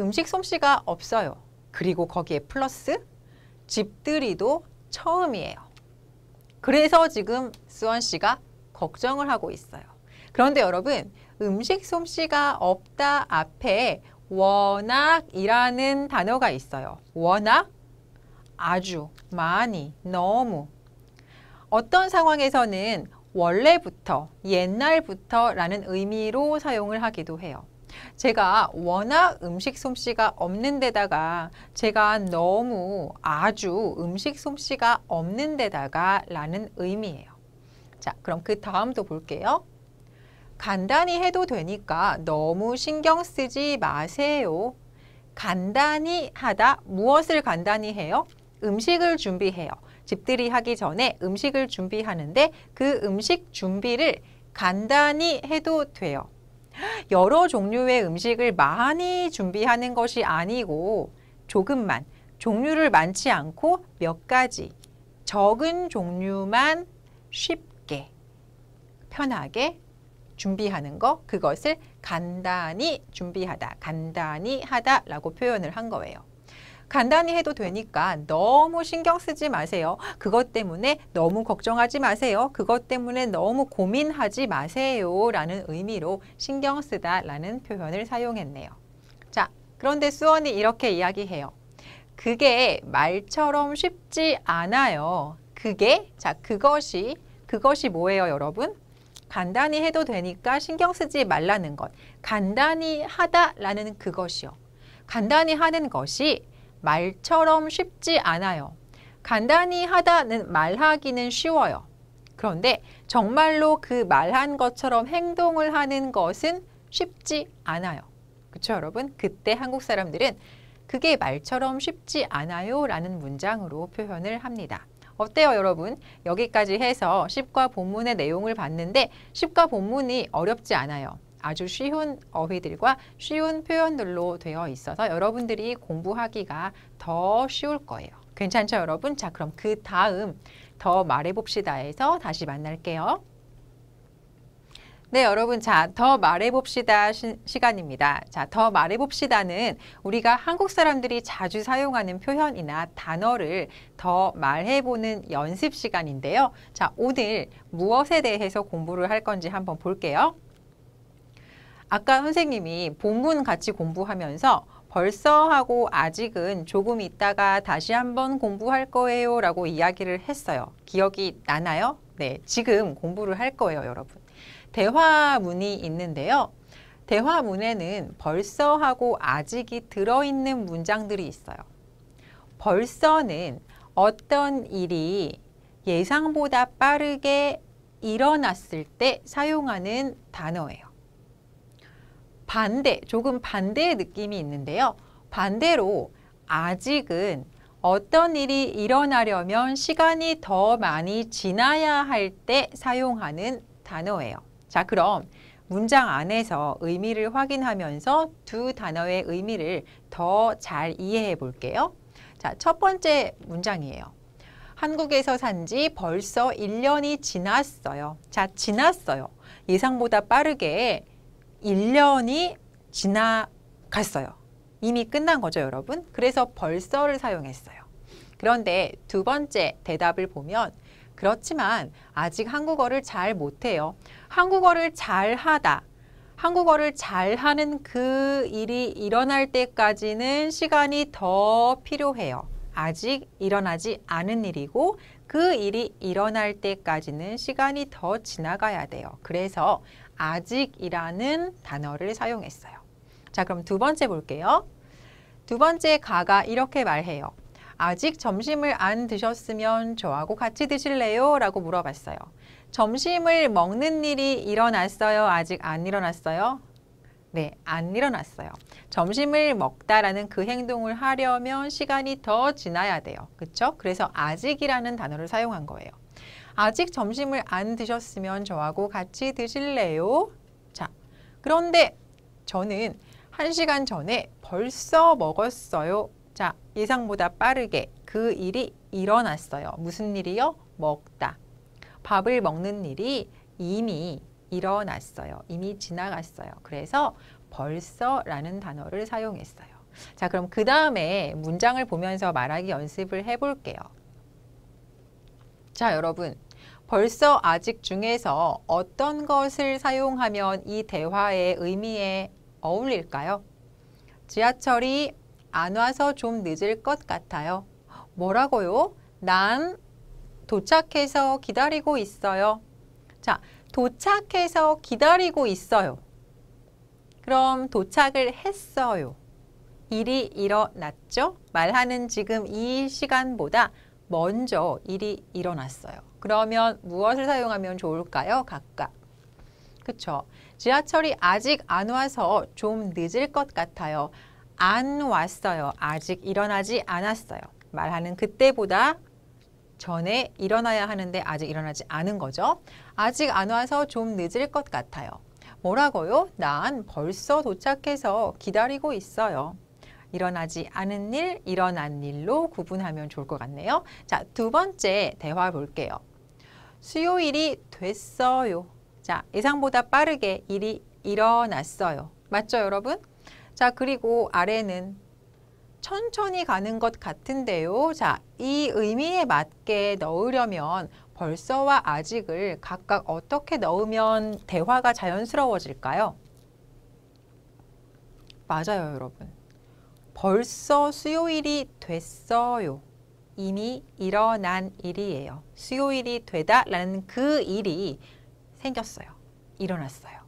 음식 솜씨가 없어요. 그리고 거기에 플러스 집들이도 처음이에요. 그래서 지금 수원 씨가 걱정을 하고 있어요. 그런데 여러분 음식 솜씨가 없다 앞에 워낙이라는 단어가 있어요. 워낙, 아주, 많이, 너무. 어떤 상황에서는 원래부터, 옛날부터 라는 의미로 사용을 하기도 해요. 제가 워낙 음식 솜씨가 없는 데다가 제가 너무 아주 음식 솜씨가 없는 데다가 라는 의미예요. 자, 그럼 그 다음도 볼게요. 간단히 해도 되니까 너무 신경 쓰지 마세요. 간단히 하다 무엇을 간단히 해요? 음식을 준비해요. 집들이 하기 전에 음식을 준비하는데 그 음식 준비를 간단히 해도 돼요. 여러 종류의 음식을 많이 준비하는 것이 아니고 조금만 종류를 많지 않고 몇 가지 적은 종류만 쉽게 편하게 준비하는 거 그것을 간단히 준비하다 간단히 하다라고 표현을 한 거예요. 간단히 해도 되니까 너무 신경 쓰지 마세요. 그것 때문에 너무 걱정하지 마세요. 그것 때문에 너무 고민하지 마세요. 라는 의미로 신경 쓰다 라는 표현을 사용했네요. 자, 그런데 수원이 이렇게 이야기해요. 그게 말처럼 쉽지 않아요. 그게, 자, 그것이, 그것이 뭐예요, 여러분? 간단히 해도 되니까 신경 쓰지 말라는 것. 간단히 하다라는 그것이요. 간단히 하는 것이 말처럼 쉽지 않아요. 간단히 하다는 말하기는 쉬워요. 그런데 정말로 그 말한 것처럼 행동을 하는 것은 쉽지 않아요. 그렇죠 여러분? 그때 한국 사람들은 그게 말처럼 쉽지 않아요 라는 문장으로 표현을 합니다. 어때요 여러분? 여기까지 해서 10과 본문의 내용을 봤는데 10과 본문이 어렵지 않아요. 아주 쉬운 어휘들과 쉬운 표현들로 되어 있어서 여러분들이 공부하기가 더 쉬울 거예요. 괜찮죠, 여러분? 자, 그럼 그 다음 더 말해봅시다에서 다시 만날게요. 네, 여러분. 자, 더 말해봅시다 시, 간입니다 자, 더 말해봅시다는 우리가 한국 사람들이 자주 사용하는 표현이나 단어를 더 말해보는 연습 시간인데요. 자, 오늘 무엇에 대해서 공부를 할 건지 한번 볼게요. 아까 선생님이 본문 같이 공부하면서 벌써 하고 아직은 조금 있다가 다시 한번 공부할 거예요 라고 이야기를 했어요. 기억이 나나요? 네, 지금 공부를 할 거예요, 여러분. 대화문이 있는데요. 대화문에는 벌써 하고 아직이 들어있는 문장들이 있어요. 벌써는 어떤 일이 예상보다 빠르게 일어났을 때 사용하는 단어예요. 반대, 조금 반대의 느낌이 있는데요. 반대로 아직은 어떤 일이 일어나려면 시간이 더 많이 지나야 할 때 사용하는 단어예요. 자, 그럼 문장 안에서 의미를 확인하면서 두 단어의 의미를 더 잘 이해해 볼게요. 자, 첫 번째 문장이에요. 한국에서 산 지 벌써 1년이 지났어요. 자, 지났어요. 예상보다 빠르게 1년이 지나갔어요. 이미 끝난 거죠, 여러분. 그래서 벌써를 사용했어요. 그런데 두 번째 대답을 보면 그렇지만 아직 한국어를 잘 못해요. 한국어를 잘하다. 한국어를 잘하는 그 일이 일어날 때까지는 시간이 더 필요해요. 아직 일어나지 않은 일이고 그 일이 일어날 때까지는 시간이 더 지나가야 돼요. 그래서 아직이라는 단어를 사용했어요. 자, 그럼 두 번째 볼게요. 두 번째 가가 이렇게 말해요. 아직 점심을 안 드셨으면 저하고 같이 드실래요? 라고 물어봤어요. 점심을 먹는 일이 일어났어요? 아직 안 일어났어요? 네, 안 일어났어요. 점심을 먹다라는 그 행동을 하려면 시간이 더 지나야 돼요. 그렇죠? 그래서 아직이라는 단어를 사용한 거예요. 아직 점심을 안 드셨으면 저하고 같이 드실래요? 자, 그런데 저는 한시간 전에 벌써 먹었어요. 자, 예상보다 빠르게 그 일이 일어났어요. 무슨 일이요? 먹다. 밥을 먹는 일이 이미 일어났어요. 이미 지나갔어요. 그래서 벌써라는 단어를 사용했어요. 자, 그럼 그 다음에 문장을 보면서 말하기 연습을 해볼게요. 자, 여러분. 벌써 아직 중에서 어떤 것을 사용하면 이 대화의 의미에 어울릴까요? 지하철이 안 와서 좀 늦을 것 같아요. 뭐라고요? 난 도착해서 기다리고 있어요. 자, 도착해서 기다리고 있어요. 그럼 도착을 했어요. 일이 일어났죠? 말하는 지금 이 시간보다 먼저 일이 일어났어요. 그러면 무엇을 사용하면 좋을까요? 각각. 그쵸? 지하철이 아직 안 와서 좀 늦을 것 같아요. 안 왔어요. 아직 일어나지 않았어요. 말하는 그때보다 전에 일어나야 하는데 아직 일어나지 않은 거죠. 아직 안 와서 좀 늦을 것 같아요. 뭐라고요? 난 벌써 도착해서 기다리고 있어요. 일어나지 않은 일, 일어난 일로 구분하면 좋을 것 같네요. 자, 두 번째 대화 볼게요. 수요일이 됐어요. 자, 예상보다 빠르게 일이 일어났어요. 맞죠, 여러분? 자, 그리고 아래는 천천히 가는 것 같은데요. 자, 이 의미에 맞게 넣으려면 벌써와 아직을 각각 어떻게 넣으면 대화가 자연스러워질까요? 맞아요, 여러분. 벌써 수요일이 됐어요. 이미 일어난 일이에요. 수요일이 되다 라는 그 일이 생겼어요. 일어났어요.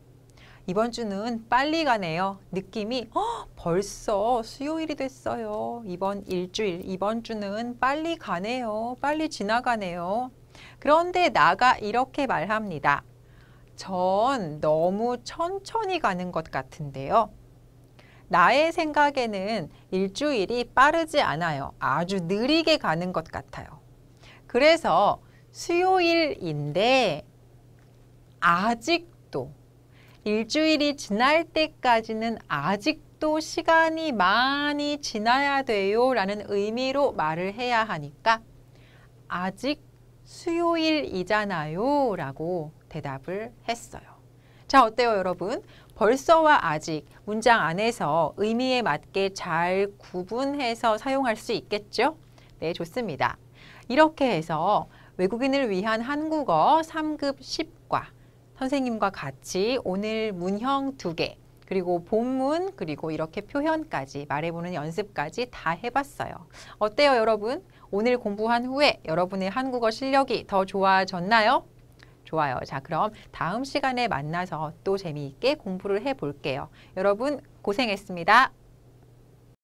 이번 주는 빨리 가네요. 느낌이 어, 벌써 수요일이 됐어요. 이번 일주일, 이번 주는 빨리 가네요. 빨리 지나가네요. 그런데 나가 이렇게 말합니다. 전 너무 천천히 가는 것 같은데요. 나의 생각에는 일주일이 빠르지 않아요. 아주 느리게 가는 것 같아요. 그래서 수요일인데 아직도 일주일이 지날 때까지는 아직도 시간이 많이 지나야 돼요 라는 의미로 말을 해야 하니까 아직 수요일이잖아요 라고 대답을 했어요. 자 어때요 여러분? 벌써와 아직 문장 안에서 의미에 맞게 잘 구분해서 사용할 수 있겠죠? 네, 좋습니다. 이렇게 해서 외국인을 위한 한국어 3급 10과 선생님과 같이 오늘 문형 2개 그리고 본문 그리고 이렇게 표현까지 말해보는 연습까지 다 해봤어요. 어때요 여러분? 오늘 공부한 후에 여러분의 한국어 실력이 더 좋아졌나요? 좋아요. 자, 그럼 다음 시간에 만나서 또 재미있게 공부를 해볼게요. 여러분 고생했습니다.